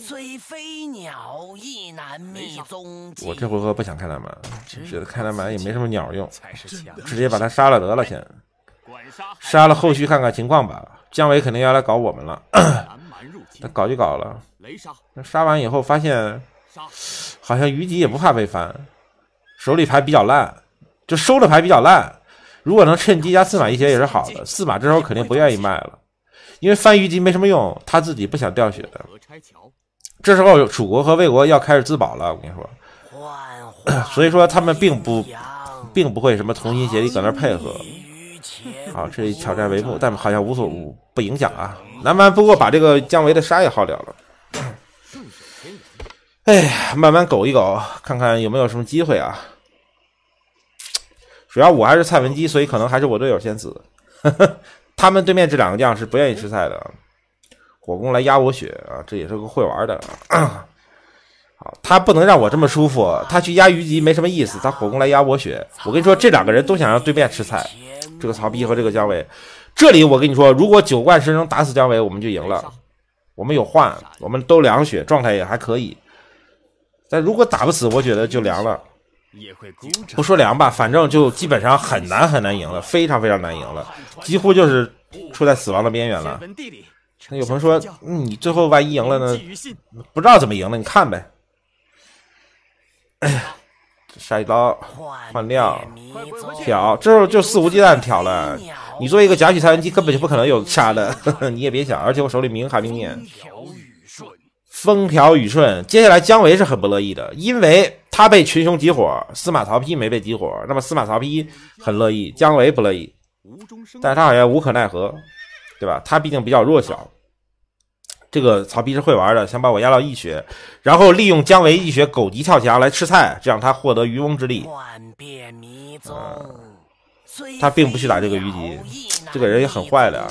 虽飞鸟亦难觅踪迹。我这回合不想开蓝蛮，觉得开蓝蛮也没什么鸟用，直接把他杀了得了先。杀了，后续看看情况吧。姜维肯定要来搞我们了，他 搞就搞了。杀，那杀完以后发现，好像虞姬也不怕被翻，手里牌比较烂，就收的牌比较烂。如果能趁机加四马一血也是好的，四马这时候肯定不愿意卖了，因为翻虞姬没什么用，他自己不想掉血的。这时候楚国和魏国要开始自保了，我跟你说，所以说他们并不，并不会什么同心协力在那配合。好，这一挑战帷幕，但好像无所不不影响啊。南蛮不过把这个姜维的杀也耗掉了。哎呀，慢慢苟一苟，看看有没有什么机会啊。主要我还是蔡文姬，所以可能还是我队友先死。他们对面这两个将是不愿意吃菜的。火攻来压我血啊，这也是个会玩的。好，他不能让我这么舒服，他去压虞姬没什么意思，他火攻来压我血。我跟你说，这两个人都想让对面吃菜。这个曹丕和这个姜维，这里我跟你说，如果九冠能打死姜维，我们就赢了。我们有换，我们都凉血，状态也还可以。但如果打不死，我觉得就凉了。不说凉吧，反正就基本上很难很难赢了，非常非常难赢了，几乎就是处在死亡的边缘了。那有朋友说，你最后万一赢了呢？不知道怎么赢了，你看呗。哎 呀，甩刀换料挑，这时候就肆无忌惮挑了。你作为一个贾诩蔡文姬，根本就不可能有掐的，你也别想。而且我手里明还兵面，风调雨顺。接下来姜维是很不乐意的，因为他被群雄集火，司马曹丕没被集火，那么司马曹丕很乐意，姜维不乐意。但是他好像无可奈何。对吧？他毕竟比较弱小，这个曹丕是会玩的，想把我压到一血，然后利用姜维一血狗急跳墙来吃菜，这样他获得渔翁之利。他并不去打这个虞姬，这个人也很坏的。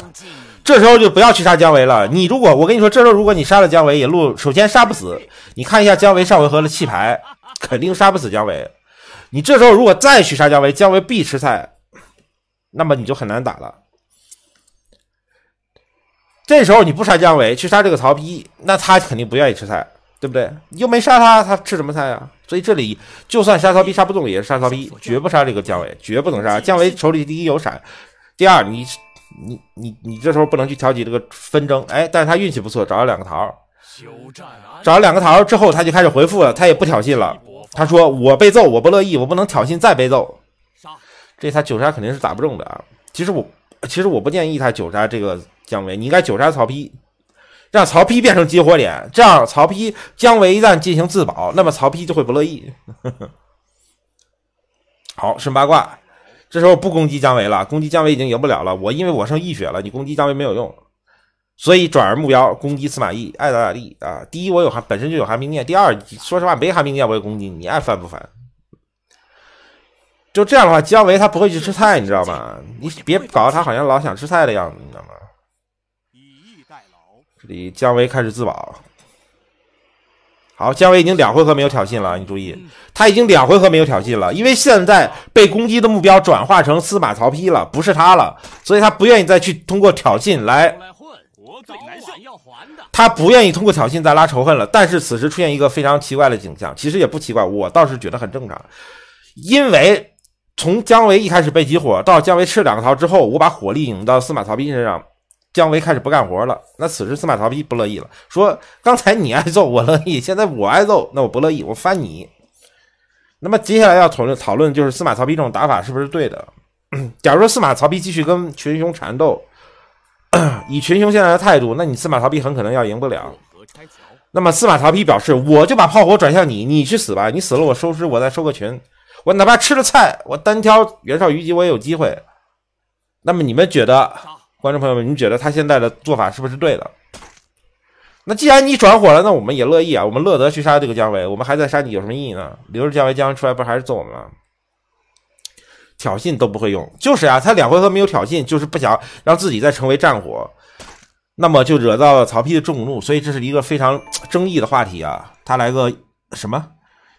这时候就不要去杀姜维了。你如果我跟你说，这时候如果你杀了姜维，也路首先杀不死。你看一下姜维上回合的弃牌，肯定杀不死姜维。你这时候如果再去杀姜维，姜维必吃菜，那么你就很难打了。这时候你不杀姜维，去杀这个曹丕，那他肯定不愿意吃菜，对不对？你又没杀他，他吃什么菜啊？所以这里就算杀曹丕杀不动，也是杀曹丕，绝不杀这个姜维，绝不能杀。姜维手里第一有闪，第二你你你你这时候不能去挑起这个纷争，哎，但是他运气不错，找了两个桃，找了两个桃之后他就开始回复了，他也不挑衅了，他说我被揍我不乐意，我不能挑衅再被揍。杀，这他九杀肯定是打不中的啊。其实我。其实我不建议他九杀这个姜维，你应该九杀曹丕，让曹丕变成激活点，这样曹丕姜维一旦进行自保，那么曹丕就会不乐意。呵 呵好，顺八卦，这时候不攻击姜维了，攻击姜维已经赢不了了。我因为我剩一血了，你攻击姜维没有用，所以转而目标攻击司马懿，爱咋咋地啊。第一，我有寒，本身就有寒冰箭；第二，说实话没寒冰箭我也攻击你，爱烦不烦？就这样的话，姜维他不会去吃菜，你知道吗？你别搞得他好像老想吃菜的样子，你知道吗？以逸待劳。这里姜维开始自保。好，姜维已经两回合没有挑衅了，你注意，他已经两回合没有挑衅了，因为现在被攻击的目标转化成司马曹丕了，不是他了，所以他不愿意再去通过挑衅来他不愿意通过挑衅再拉仇恨了。但是此时出现一个非常奇怪的景象，其实也不奇怪，我倒是觉得很正常，因为。从姜维一开始被集火，到姜维吃两个桃之后，我把火力引到司马曹丕身上，姜维开始不干活了。那此时司马曹丕不乐意了，说：“刚才你挨揍我乐意，现在我挨揍那我不乐意，我翻你。”那么接下来要讨论讨论就是司马曹丕这种打法是不是对的？假如说司马曹丕继续跟群雄缠斗，以群雄现在的态度，那你司马曹丕很可能要赢不了。那么司马曹丕表示：“我就把炮火转向你，你去死吧！你死了我收尸，我再收个群。”我哪怕吃了菜，我单挑袁绍、虞姬，我也有机会。那么你们觉得，观众朋友们，你们觉得他现在的做法是不是对的？那既然你转火了，那我们也乐意啊，我们乐得去杀这个姜维，我们还在杀你有什么意义呢？留着姜维，姜维出来不还是揍我们吗？挑衅都不会用，就是啊，他两回合没有挑衅，就是不想让自己再成为战火，那么就惹到了曹丕的众怒，所以这是一个非常争议的话题啊。他来个什么？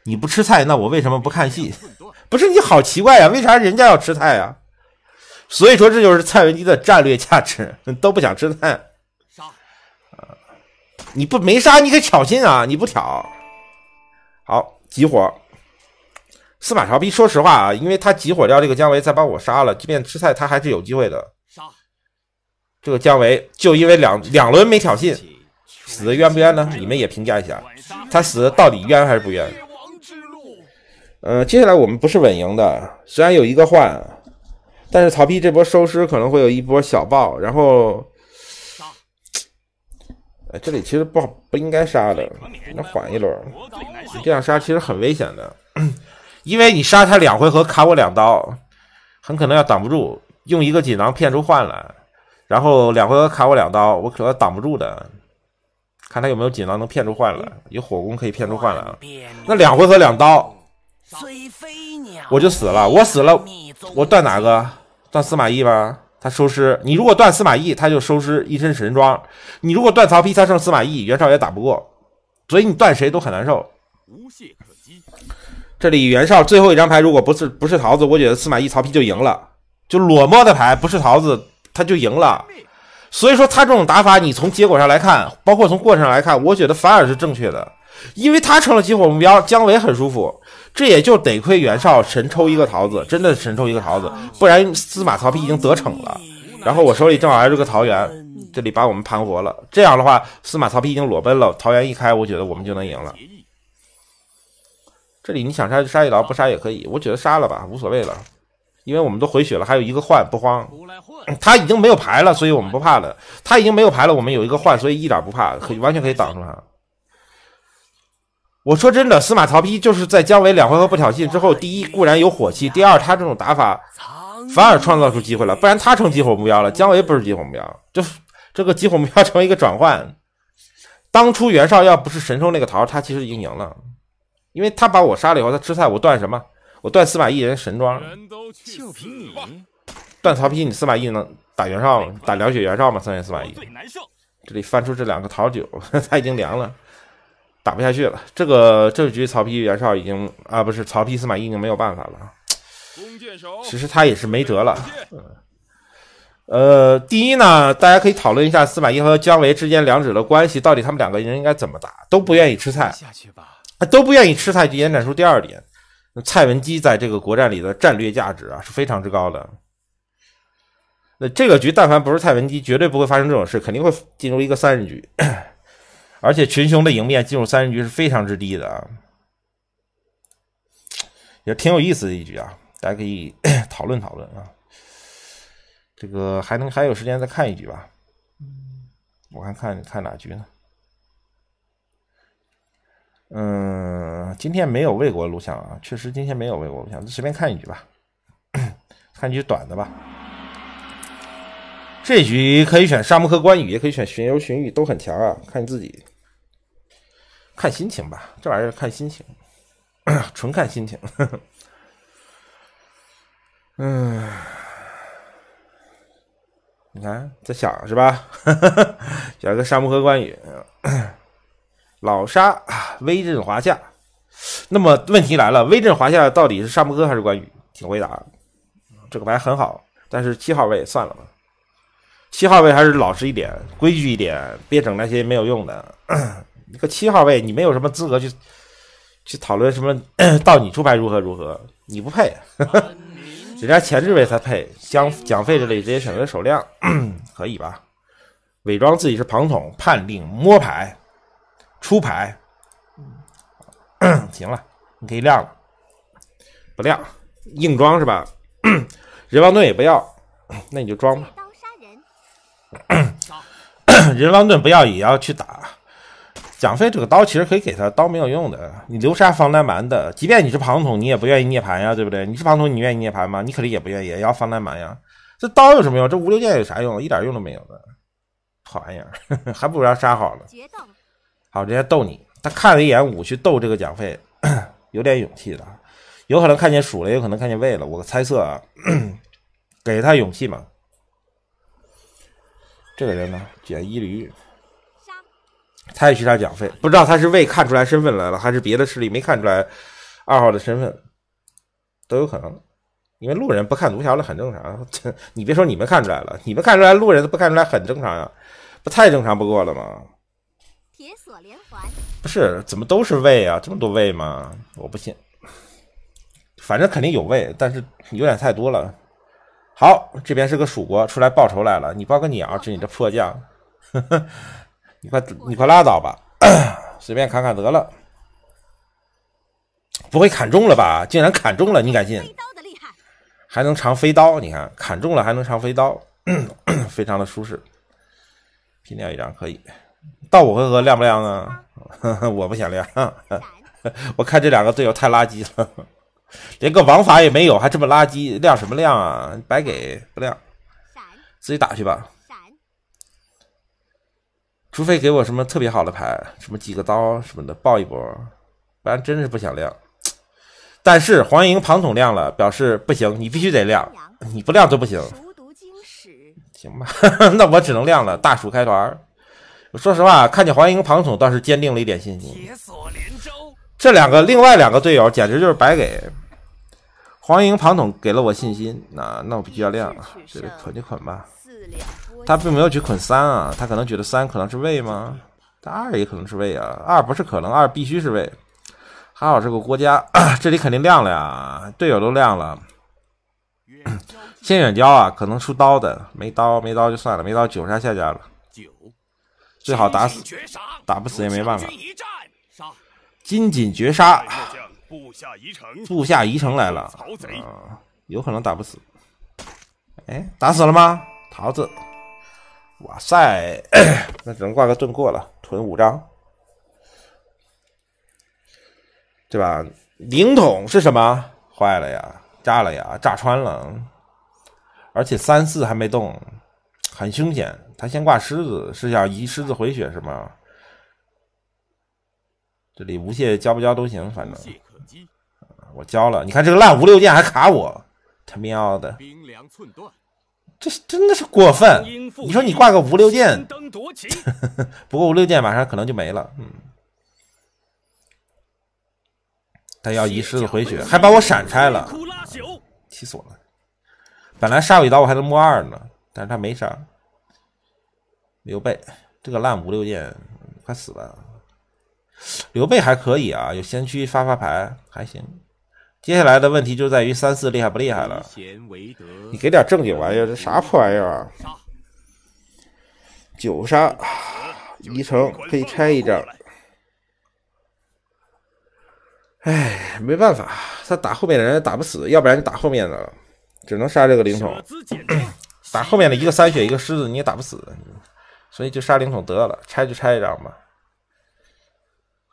你不吃菜，那我为什么不看戏？不是你好奇怪呀？为啥人家要吃菜呀？所以说这就是蔡文姬的战略价值，都不想吃菜。杀啊！你不没杀，你得挑衅啊！你不挑，好集火。司马昭逼说实话啊，因为他集火掉这个姜维，再把我杀了，即便吃菜他还是有机会的。杀这个姜维，就因为两两轮没挑衅，死的冤不冤呢？你们也评价一下，他死的到底冤还是不冤？呃，接下来我们不是稳赢的，虽然有一个换，但是曹丕这波收尸可能会有一波小爆，然后，哎，这里其实不好，不应该杀的，那缓一轮，你这样杀其实很危险的，因为你杀他两回合砍我两刀，很可能要挡不住，用一个锦囊骗出换来，然后两回合砍我两刀，我可能挡不住的，看他有没有锦囊能骗出换来，有火攻可以骗出换来啊，那两回合两刀。我就死了，我死了，我断哪个？断司马懿吧，他收尸。你如果断司马懿，他就收尸，一身神装。你如果断曹丕，他剩司马懿，袁绍也打不过，所以你断谁都很难受。无懈可击。这里袁绍最后一张牌如果不是不是桃子，我觉得司马懿、曹丕就赢了，就裸摸的牌不是桃子，他就赢了。所以说他这种打法，你从结果上来看，包括从过程上来看，我觉得反而是正确的，因为他成了集火目标，姜维很舒服。这也就得亏袁绍神抽一个桃子，真的神抽一个桃子，不然司马曹丕已经得逞了。然后我手里正好还是个桃园，这里把我们盘活了。这样的话，司马曹丕已经裸奔了，桃园一开，我觉得我们就能赢了。这里你想杀就杀一刀，不杀也可以，我觉得杀了吧，无所谓了，因为我们都回血了，还有一个换，不慌。他已经没有牌了，所以我们不怕了。他已经没有牌了，我们有一个换，所以一点不怕，可以完全可以挡住他。我说真的，司马曹丕就是在姜维两回合不挑衅之后，第一固然有火气，第二他这种打法反而创造出机会了。不然他成集火目标了，姜维不是集火目标，就是这个集火目标成为一个转换。当初袁绍要不是神收那个桃，他其实已经赢了，因为他把我杀了以后，他吃菜，我断什么？我断司马懿人神装，就凭你断曹丕，你司马懿能打袁绍，打两血袁绍吗？三血司马懿，这里翻出这两个桃酒，他已经凉了。打不下去了，这个这局曹丕袁绍已经啊不是曹丕司马懿已经没有办法了。弓箭手，其实他也是没辙了。呃，第一呢，大家可以讨论一下司马懿和姜维之间两者的关系，到底他们两个人应该怎么打？都不愿意吃菜，都不愿意吃菜就延展出第二点，蔡文姬在这个国战里的战略价值啊是非常之高的。那这个局但凡不是蔡文姬，绝对不会发生这种事，肯定会进入一个三人局。而且群雄的赢面进入三人局是非常之低的啊，也挺有意思的一局啊，大家可以 讨论讨论啊。这个还能还有时间再看一局吧，我看看看哪局呢？嗯，今天没有魏国录像啊，确实今天没有魏国录像，随便看一局吧，看局短的吧。这局可以选沙摩柯、关羽，也可以选荀攸、荀彧，都很强啊，看你自己。看心情吧，这玩意儿看心情，纯看心情。嗯，你看在想是吧？想个沙漠哥关羽，老沙威震华夏。那么问题来了，威震华夏到底是沙漠哥还是关羽？请回答。这个牌很好，但是七号位算了吧。七号位还是老实一点，规矩一点，别整那些没有用的。个七号位，你没有什么资格去去讨论什么？到你出牌如何如何？你不配，人家前置位才配。将奖费这里直接选择手亮，可以吧？伪装自己是庞统，判令摸牌出牌。行了，你可以亮了，不亮硬装是吧？人王盾也不要，那你就装。吧。人王盾不要也要去打。蒋飞这个刀其实可以给他刀没有用的，你流沙防弹蛮的，即便你是庞统，你也不愿意涅盘呀，对不对？你是庞统，你愿意涅盘吗？你肯定也不愿意，也要防弹蛮呀。这刀有什么用？这五六剑有啥用？一点用都没有的，好玩意儿，还不如让杀好了。好，人家逗你，他看了一眼五，去逗这个蒋飞，有点勇气的，有可能看见鼠了，有可能看见胃了，我猜测啊，给他勇气嘛。这个人呢，捡一驴。他也去他奖费，不知道他是未看出来身份来了，还是别的势力没看出来二号的身份，都有可能。因为路人不看毒条了很正常，你别说你们看出来了，你们看出来路人不看出来很正常呀，不太正常不过了吗？铁锁连环不是怎么都是位啊，这么多位吗？我不信，反正肯定有位，但是有点太多了。好，这边是个蜀国出来报仇来了，你报个鸟，这你这破将。你快，你快拉倒吧，随便砍砍得了。不会砍中了吧？竟然砍中了，你敢信？还能长飞刀，你看砍中了还能长飞刀，非常的舒适。拼掉一张可以，到五回合亮不亮啊？我不想亮，我看这两个队友太垃圾了，连个王法也没有，还这么垃圾，亮什么亮啊？白给不亮，自己打去吧。除非给我什么特别好的牌，什么几个刀什么的爆一波，不然真是不想亮。但是黄莹庞统亮了，表示不行，你必须得亮，你不亮就不行。行吧，那我只能亮了。大鼠开团，说实话，看见黄莹庞统倒是坚定了一点信心。这两个另外两个队友简直就是白给，黄莹庞统给了我信心，那那我必须要亮，得捆就捆吧。他并没有去捆三啊，他可能觉得三可能是位吗？但二也可能是位啊，二不是可能，二必须是位。还好这个郭嘉，这里肯定亮了呀，队友都亮了。先远交啊，可能出刀的，没刀没刀就算了，没刀九杀下家了。九，最好打死，打不死也没办法。金锦绝杀，部下宜城，部下宜城来了。曹有可能打不死。哎，打死了吗？桃子。哇塞，那只能挂个盾过了，囤五张，对吧？零筒是什么？坏了呀，炸了呀，炸穿了！而且三四还没动，很凶险。他先挂狮子，是想移狮子回血是吗？这里无懈交不交都行，反正我交了。你看这个烂无六剑还卡我，他喵的！这真的是过分！你说你挂个五六剑，不过五六剑马上可能就没了。嗯，他要遗失的回血，还把我闪拆了，气死我了！本来杀我一刀，我还能摸二呢，但是他没杀。刘备这个烂五六剑，快死了！刘备还可以啊，有先驱发发牌还行。接下来的问题就在于三四厉害不厉害了。你给点正经玩意儿，这啥破玩意儿啊？九杀，一成可以拆一张。哎，没办法，他打后面的人打不死，要不然就打后面的了，只能杀这个灵统。打后面的一个三血一个狮子你也打不死，所以就杀灵统得了，拆就拆一张吧。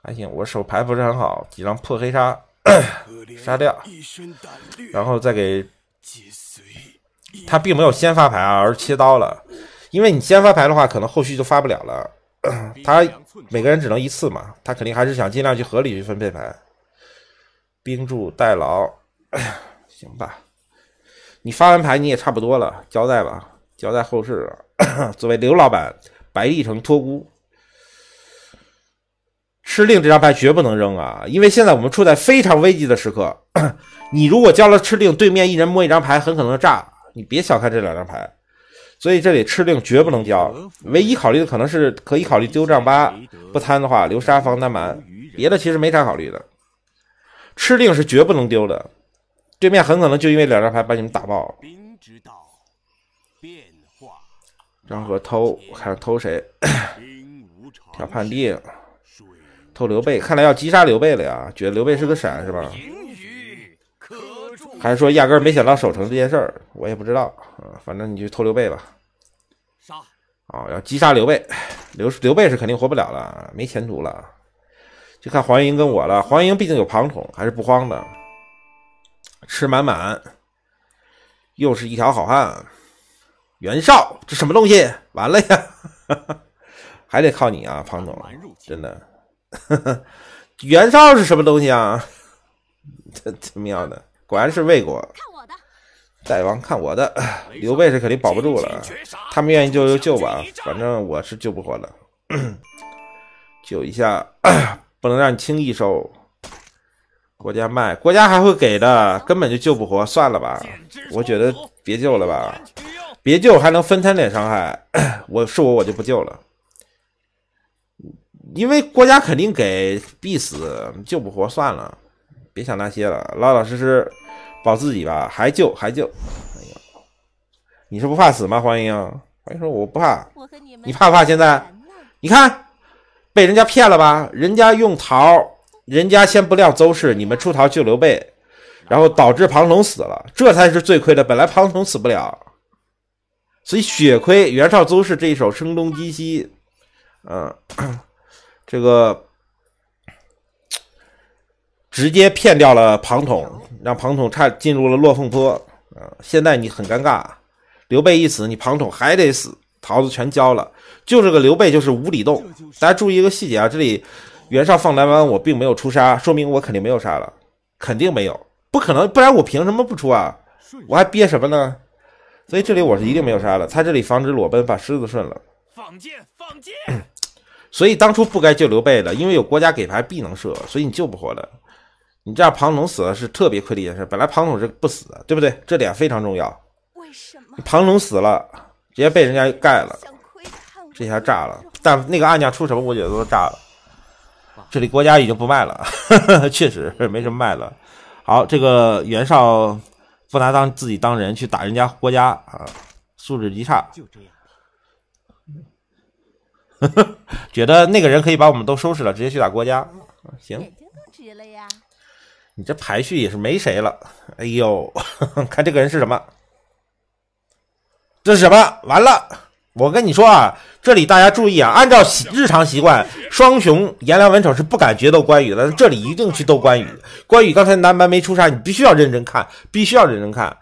还行，我手牌不是很好，几张破黑杀。杀掉，然后再给。他并没有先发牌啊，而是切刀了。因为你先发牌的话，可能后续就发不了了。他每个人只能一次嘛，他肯定还是想尽量去合理去分配牌。冰柱代劳，行吧。你发完牌你也差不多了，交代吧，交代后事。作为刘老板，白帝城托孤。吃令这张牌绝不能扔啊，因为现在我们处在非常危机的时刻。你如果交了吃令，对面一人摸一张牌，很可能炸。你别小看这两张牌，所以这里吃令绝不能交。唯一考虑的可能是可以考虑丢丈八，不贪的话留沙防单蛮，别的其实没啥考虑的。吃令是绝不能丢的，对面很可能就因为两张牌把你们打爆。张和偷，看偷谁？调判定。偷刘备，看来要击杀刘备了呀！觉得刘备是个闪是吧？还是说压根儿没想到守城这件事儿？我也不知道。啊，反正你去偷刘备吧。杀！哦，要击杀刘备，刘刘备是肯定活不了了，没前途了。就看黄云英跟我了。黄云英毕竟有庞统，还是不慌的。吃满满，又是一条好汉。袁绍，这什么东西？完了呀！还得靠你啊，庞统，真的。哈哈，袁绍是什么东西啊？他他喵的，果然是魏国。看我的，大王看我的。刘备是肯定保不住了，他们愿意救就救吧，反正我是救不活了。救一下，不能让你轻易收。国家卖国家还会给的，根本就救不活，算了吧。我觉得别救了吧，别救还能分摊点伤害。我是我，我就不救了。因为国家肯定给必死，救不活算了，别想那些了，老老实实保自己吧。还救还救，哎呀，你是不怕死吗？欢迎，欢迎说我不怕，你怕不怕？现在你看被人家骗了吧？人家用桃，人家先不料邹氏，你们出逃救刘备，然后导致庞统死了，这才是最亏的。本来庞统死不了，所以血亏。袁绍邹氏这一手声东击西，嗯。这个直接骗掉了庞统，让庞统差进入了落凤坡。啊，现在你很尴尬，刘备一死，你庞统还得死。桃子全交了，就这个刘备就是无底洞。大家注意一个细节啊，这里袁绍放蓝湾，我并没有出杀，说明我肯定没有杀了，肯定没有，不可能，不然我凭什么不出啊？我还憋什么呢？所以这里我是一定没有杀了。他这里防止裸奔，把狮子顺了，放箭，放箭。所以当初不该救刘备的，因为有国家给牌必能射，所以你救不活的。你这样庞统死了是特别亏的一件事，本来庞统是不死的，对不对？这点非常重要。为什么庞统死了，直接被人家盖了，这下炸了。但那个暗将出什么，我觉都炸了。这里国家已经不卖了，确实没什么卖了。好，这个袁绍不拿当自己当人去打人家国家啊，素质极差。就这样。觉得那个人可以把我们都收拾了，直接去打郭嘉。行，眼睛都直了呀！你这排序也是没谁了。哎呦，看这个人是什么？这是什么？完了！我跟你说啊，这里大家注意啊，按照习日常习惯，双雄颜良文丑是不敢决斗关羽的，这里一定去斗关羽。关羽刚才南蛮没出山，你必须要认真看，必须要认真看。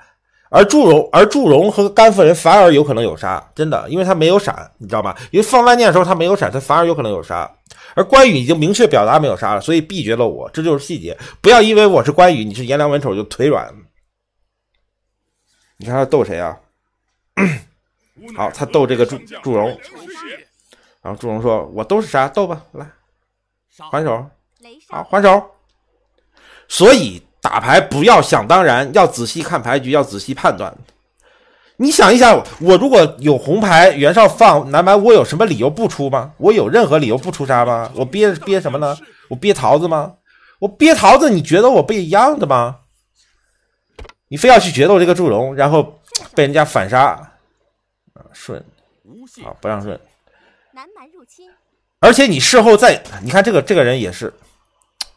而祝融，而祝融和甘夫人反而有可能有杀，真的，因为他没有闪，你知道吗？因为放万箭的时候他没有闪，他反而有可能有杀。而关羽已经明确表达没有杀了，所以拒绝了我，这就是细节。不要因为我是关羽，你是颜良文丑就腿软。你看他逗谁啊？好，他逗这个祝祝融，然后祝融说：“我都是杀，斗吧，来还手，好还手。”所以。打牌不要想当然，要仔细看牌局，要仔细判断。你想一想，我如果有红牌，袁绍放南蛮，我有什么理由不出吗？我有任何理由不出杀吗？我憋憋什么呢？我憋桃子吗？我憋桃子？你觉得我不一样的吗？你非要去决斗这个祝融，然后被人家反杀啊！顺，啊不让顺。南蛮入侵，而且你事后再，你看这个这个人也是，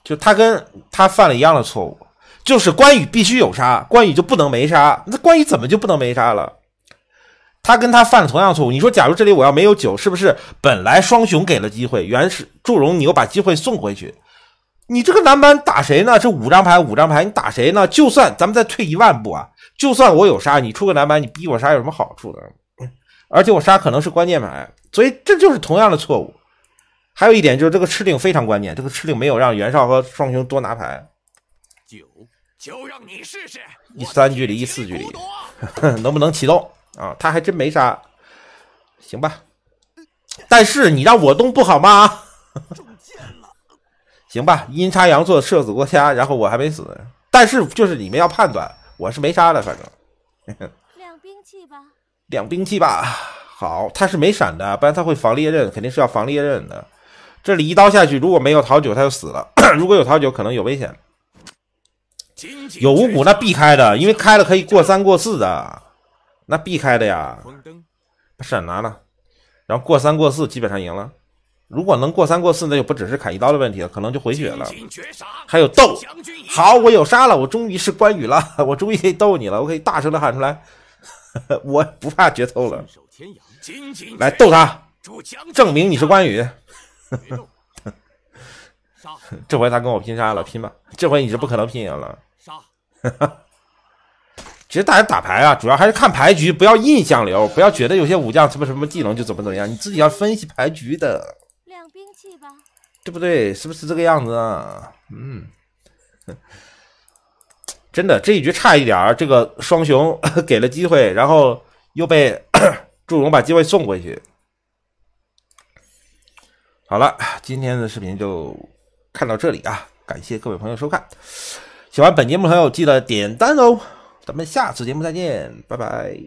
就他跟他犯了一样的错误。就是关羽必须有杀，关羽就不能没杀。那关羽怎么就不能没杀了？他跟他犯了同样错误。你说，假如这里我要没有酒，是不是本来双雄给了机会，原始祝融你又把机会送回去？你这个南蛮打谁呢？这五张牌，五张牌你打谁呢？就算咱们再退一万步啊，就算我有杀，你出个南蛮，你逼我杀有什么好处呢？而且我杀可能是关键牌，所以这就是同样的错误。还有一点就是这个吃定非常关键，这个吃定没有让袁绍和双雄多拿牌，九。就让你试试，一三距离，一四距离，能不能启动啊？他还真没杀，行吧。但是你让我动不好吗？中箭了，行吧。阴差阳错射死郭嘉，然后我还没死。但是就是你们要判断，我是没杀的，反正。两兵器吧。两兵器吧。好，他是没闪的，不然他会防烈刃，肯定是要防烈刃的。这里一刀下去，如果没有桃酒，他就死了；如果有桃酒，可能有危险。有五谷那必开的，因为开了可以过三过四的，那必开的呀。把闪拿了，然后过三过四基本上赢了。如果能过三过四，那就不只是砍一刀的问题了，可能就回血了。还有斗，好，我有杀了，我终于是关羽了，我终于可以斗你了，我可以大声的喊出来，我不怕决斗了。来斗他，证明你是关羽。这回他跟我拼杀了，拼吧！这回你是不可能拼赢了。杀！其实大家打牌啊，主要还是看牌局，不要印象流，不要觉得有些武将什么什么技能就怎么怎么样，你自己要分析牌局的。亮兵器吧，对不对？是不是这个样子？啊？嗯，真的，这一局差一点儿，这个双雄 给了机会，然后又被 祝融把机会送回去。好了，今天的视频就。看到这里啊，感谢各位朋友收看，喜欢本节目的朋友记得点赞哦，咱们下次节目再见，拜拜。